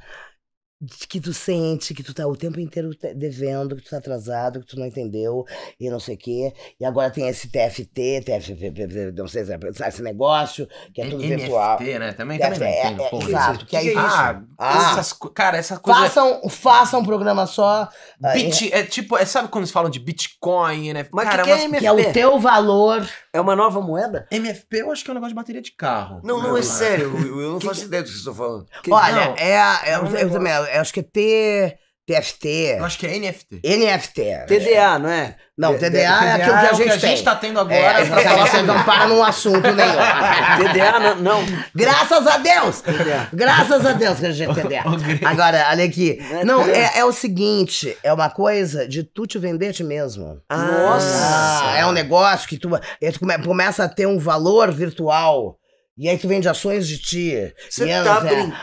que tu sente, que tu tá o tempo inteiro devendo, que tu tá atrasado, que tu não entendeu e não sei o quê. E agora tem esse TFT, TFP, não sei se é esse negócio, que é tudo NFT, virtual. né? Também, TFT, também é, não entendo. É, é, é, exato, que, É ah, ah, essas, cara, essas coisas... Façam, façam um programa só... Ah, Bit, é tipo, é, sabe quando eles falam de Bitcoin, né? Mas cara, que, que é, que é o teu valor é uma nova moeda? MFP eu acho que é um negócio de bateria de carro. Não, não, é sério. Eu, eu não que faço que... ideia do que vocês estão falando. Olha, não, é, é, é, é, eu também, acho que é ter. TFT. Eu acho que é NFT. NFT. TDA, é. não é? Não, é, TDA, é, é aquilo que a gente, é o que a gente tá tendo agora. É, pra falar, você não para num assunto nenhum. TDA não, não. Graças a Deus! TDA. Graças a Deus que a gente tem TDA. Agora, olha aqui. Não, é, é o seguinte, é uma coisa de tu te vender a ti mesmo. Ah, Nossa! Ah, é um negócio que tu, tu começa a ter um valor virtual e aí tu vende ações de tia. Você tá brincando?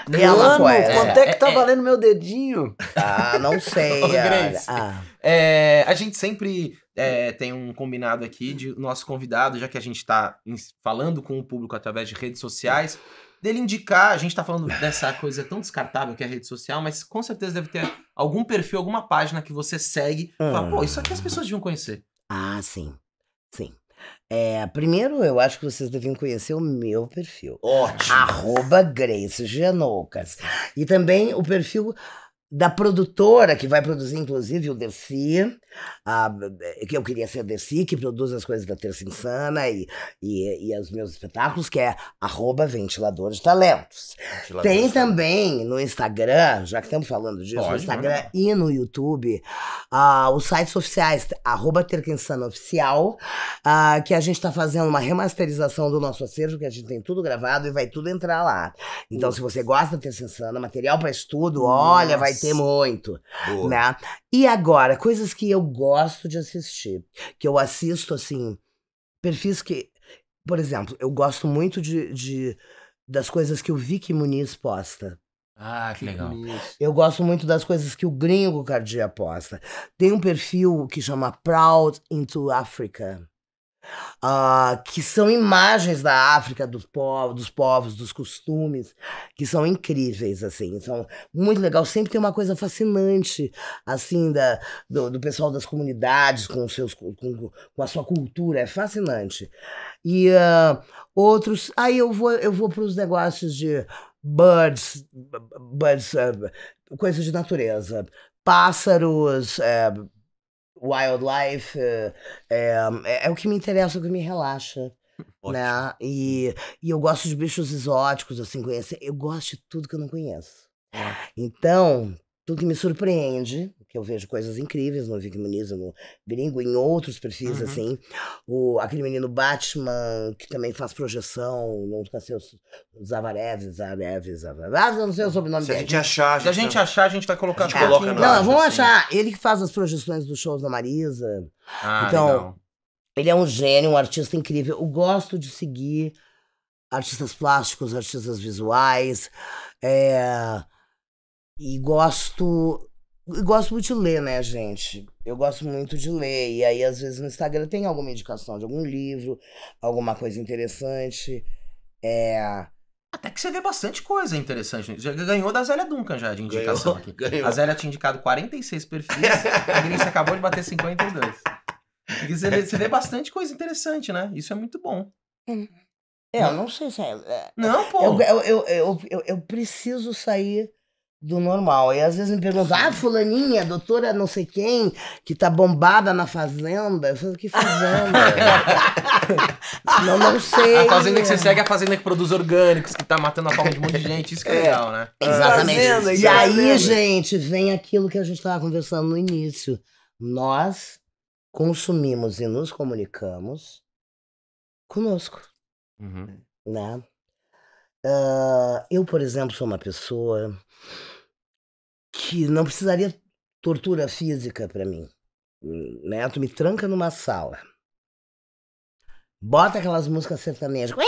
É, Quanto é que é, tá é. valendo meu dedinho? Ah, não sei. Grace, ah. É, a gente sempre é, tem um combinado aqui de nosso convidado, já que a gente tá falando com o público através de redes sociais, dele indicar, a gente tá falando dessa coisa tão descartável que é a rede social, mas com certeza deve ter algum perfil, alguma página que você segue. Hum. Fala, ah. pô, isso aqui as pessoas deviam conhecer. Ah, sim. Sim. É, primeiro, eu acho que vocês devem conhecer o meu perfil. Ótimo! Arroba Grace genocas E também o perfil da produtora que vai produzir, inclusive, o Dercy, eh, que eu queria ser Dercy, que produz as coisas da Terça Insana e, e, e os meus espetáculos, que é arroba ventilador de talentos. Ventilador Tem de também talentos. no Instagram, já que estamos falando disso, Pode, no Instagram né? e no YouTube, uh, os sites oficiais, arroba Terça Insana Oficial, uh, que a gente está fazendo uma remasterização do nosso acervo, que a gente tem tudo gravado e vai tudo entrar lá. Então, se você gosta da Terça Insana, material para estudo, olha, vai ter muito. Né? E agora, coisas que eu gosto de assistir, que eu assisto assim, perfis que. Por exemplo, eu gosto muito de, de das coisas que o Vicky Muniz posta. Ah, que, legal. Eu gosto muito das coisas que o gringo Cardia posta. Tem um perfil que chama Proud into Africa uh, que são imagens da África, dos, dos povos, dos costumes, que são incríveis, assim, são muito legal. Sempre tem uma coisa fascinante, assim, da, do, do pessoal das comunidades com, seus, com, com a sua cultura, é fascinante. E uh, outros, aí eu vou, eu vou para os negócios de birds, birds uh, coisas de natureza, pássaros, uh, wildlife é, é, é o que me interessa, o que me relaxa. Né? Ótimo. Né? E, e eu gosto de bichos exóticos, assim, conhecer. Eu gosto de tudo que eu não conheço. Né? Ah. Então, tudo que me surpreende, que eu vejo coisas incríveis no Vic Muniz, no Gringo, em outros perfis, uhum. assim. O, aquele menino Batman, que também faz projeção, não sei os Zavarev, Zavarev, Zavarev, não sei o sobrenome dele. Se a gente achar... A gente... Se a gente achar, a gente vai colocar. gente coloca aqui, Não, vamos assim. achar. Ele que faz as projeções dos shows da Marisa. Ah, então, ele é um gênio, um artista incrível. Eu gosto de seguir artistas plásticos, artistas visuais, é... e gosto gosto muito de ler, né, gente? Eu gosto muito de ler. E aí, às vezes, no Instagram tem alguma indicação de algum livro, alguma coisa interessante. É. Até que você vê bastante coisa interessante. Já ganhou da Zélia Duncan já de indicação ganhou, aqui. Ganhou. A Zélia tinha indicado 46 perfis, a Grace acabou de bater 52. E você, vê, você vê bastante coisa interessante, né? Isso é muito bom. Hum. É, eu não sei se é, é. Não, pô. Eu, eu, eu, eu, eu preciso sair do normal. E às vezes me perguntam, ah, fulaninha, doutora não sei quem, que tá bombada na fazenda. Eu falo, que fazenda? não, não sei. A fazenda que você segue é a fazenda que produz orgânicos, que tá matando a palma de um monte de gente. Isso que é, é legal, né? É. Exatamente. Fazenda, e aí, gente, vem aquilo que a gente tava conversando no início. Nós consumimos e nos comunicamos conosco. Uhum. Né? Uh, eu, por exemplo, sou uma pessoa que não precisaria tortura física para mim. Né? Tu me tranca numa sala. Bota aquelas músicas sertanejas.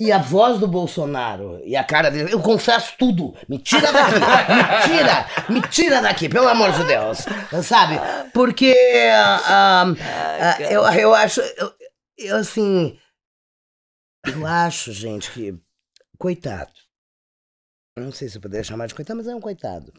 E a voz do Bolsonaro e a cara dele. Eu confesso tudo. Me tira daqui. Me tira. Me tira daqui, pelo amor de Deus. Sabe? Porque uh, uh, eu, eu acho. Eu, eu, assim. Eu acho, gente, que. Coitado não sei se eu poderia chamar de coitado, mas é um coitado.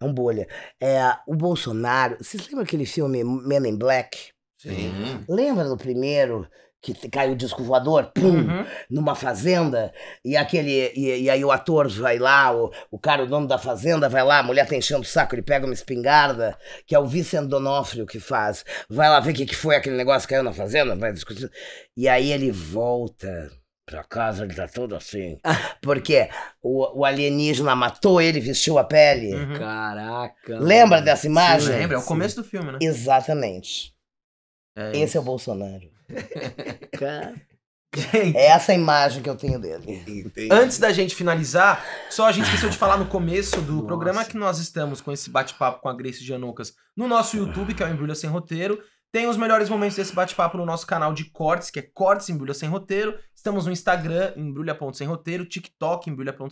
É um bolha. É, o Bolsonaro. Vocês lembram aquele filme Men in Black? Sim. Lembra do primeiro? Que caiu o disco voador, pum, uhum. numa fazenda, e aquele. E, e, aí o ator vai lá, o, o cara, o dono da fazenda, vai lá, a mulher tá enchendo o saco, ele pega uma espingarda, que é o Vicente Donofrio que faz. Vai lá ver o que, que foi aquele negócio que caiu na fazenda, vai discutir. E aí ele volta Pra casa ele tá todo assim. Porque o, o alienígena matou ele, vestiu a pele. Uhum. Caraca. Lembra mano. dessa imagem? lembra, é o começo do filme, né? Exatamente. É Esse é o Bolsonaro. Gente. É essa imagem que eu tenho dele. Entendi. Antes da gente finalizar, só a gente esqueceu de falar no começo do Nossa. programa que nós estamos com esse bate-papo com a Grace Janucas no nosso YouTube, que é o Embrulha Sem Roteiro. Tem os melhores momentos desse bate-papo no nosso canal de cortes, que é Cortes Embrulha Sem Roteiro. Estamos no Instagram, roteiro, TikTok,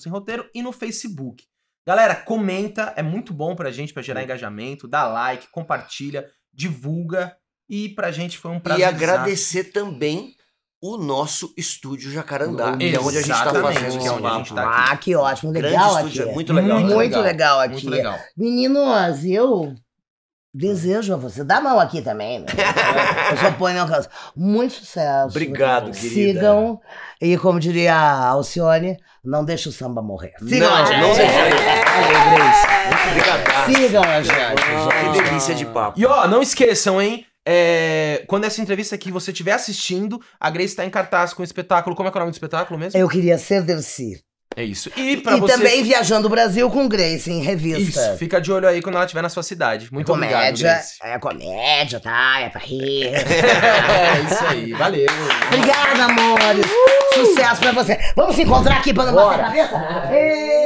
roteiro e no Facebook. Galera, comenta, é muito bom pra gente, pra gerar Sim. engajamento, dá like, compartilha, divulga e pra gente foi um prazer. E agradecer também o nosso estúdio Jacarandá, que é onde a gente está fazendo que é onde a gente tá, é tá aqui. Ah, que ótimo, legal Grande aqui. Estúdio, é muito legal. Muito, muito legal. legal aqui. Muito legal. Meninos, eu Desejo a você. Dá a mão aqui também, né? Eu só ponho alcance. Muito sucesso. Obrigado, querida. Sigam. E como diria a Alcione, não deixe o samba morrer. Sigam não, Não deixe. É. Sigam gente. Que delícia de papo. E ó, não esqueçam, hein? É, quando essa entrevista aqui você estiver assistindo, a Grace está em cartaz com o espetáculo. Como é que é o nome do espetáculo mesmo? Eu queria ser Dercy. É isso. E, pra e você... também Viajando o Brasil com Grace em revista. Isso, fica de olho aí quando ela estiver na sua cidade. Muito é comédia, obrigado, Grace. É comédia, tá? É pra rir. é isso aí, valeu. Obrigada, amores. Uh! Sucesso pra você. Vamos se encontrar aqui pra bater cabeça?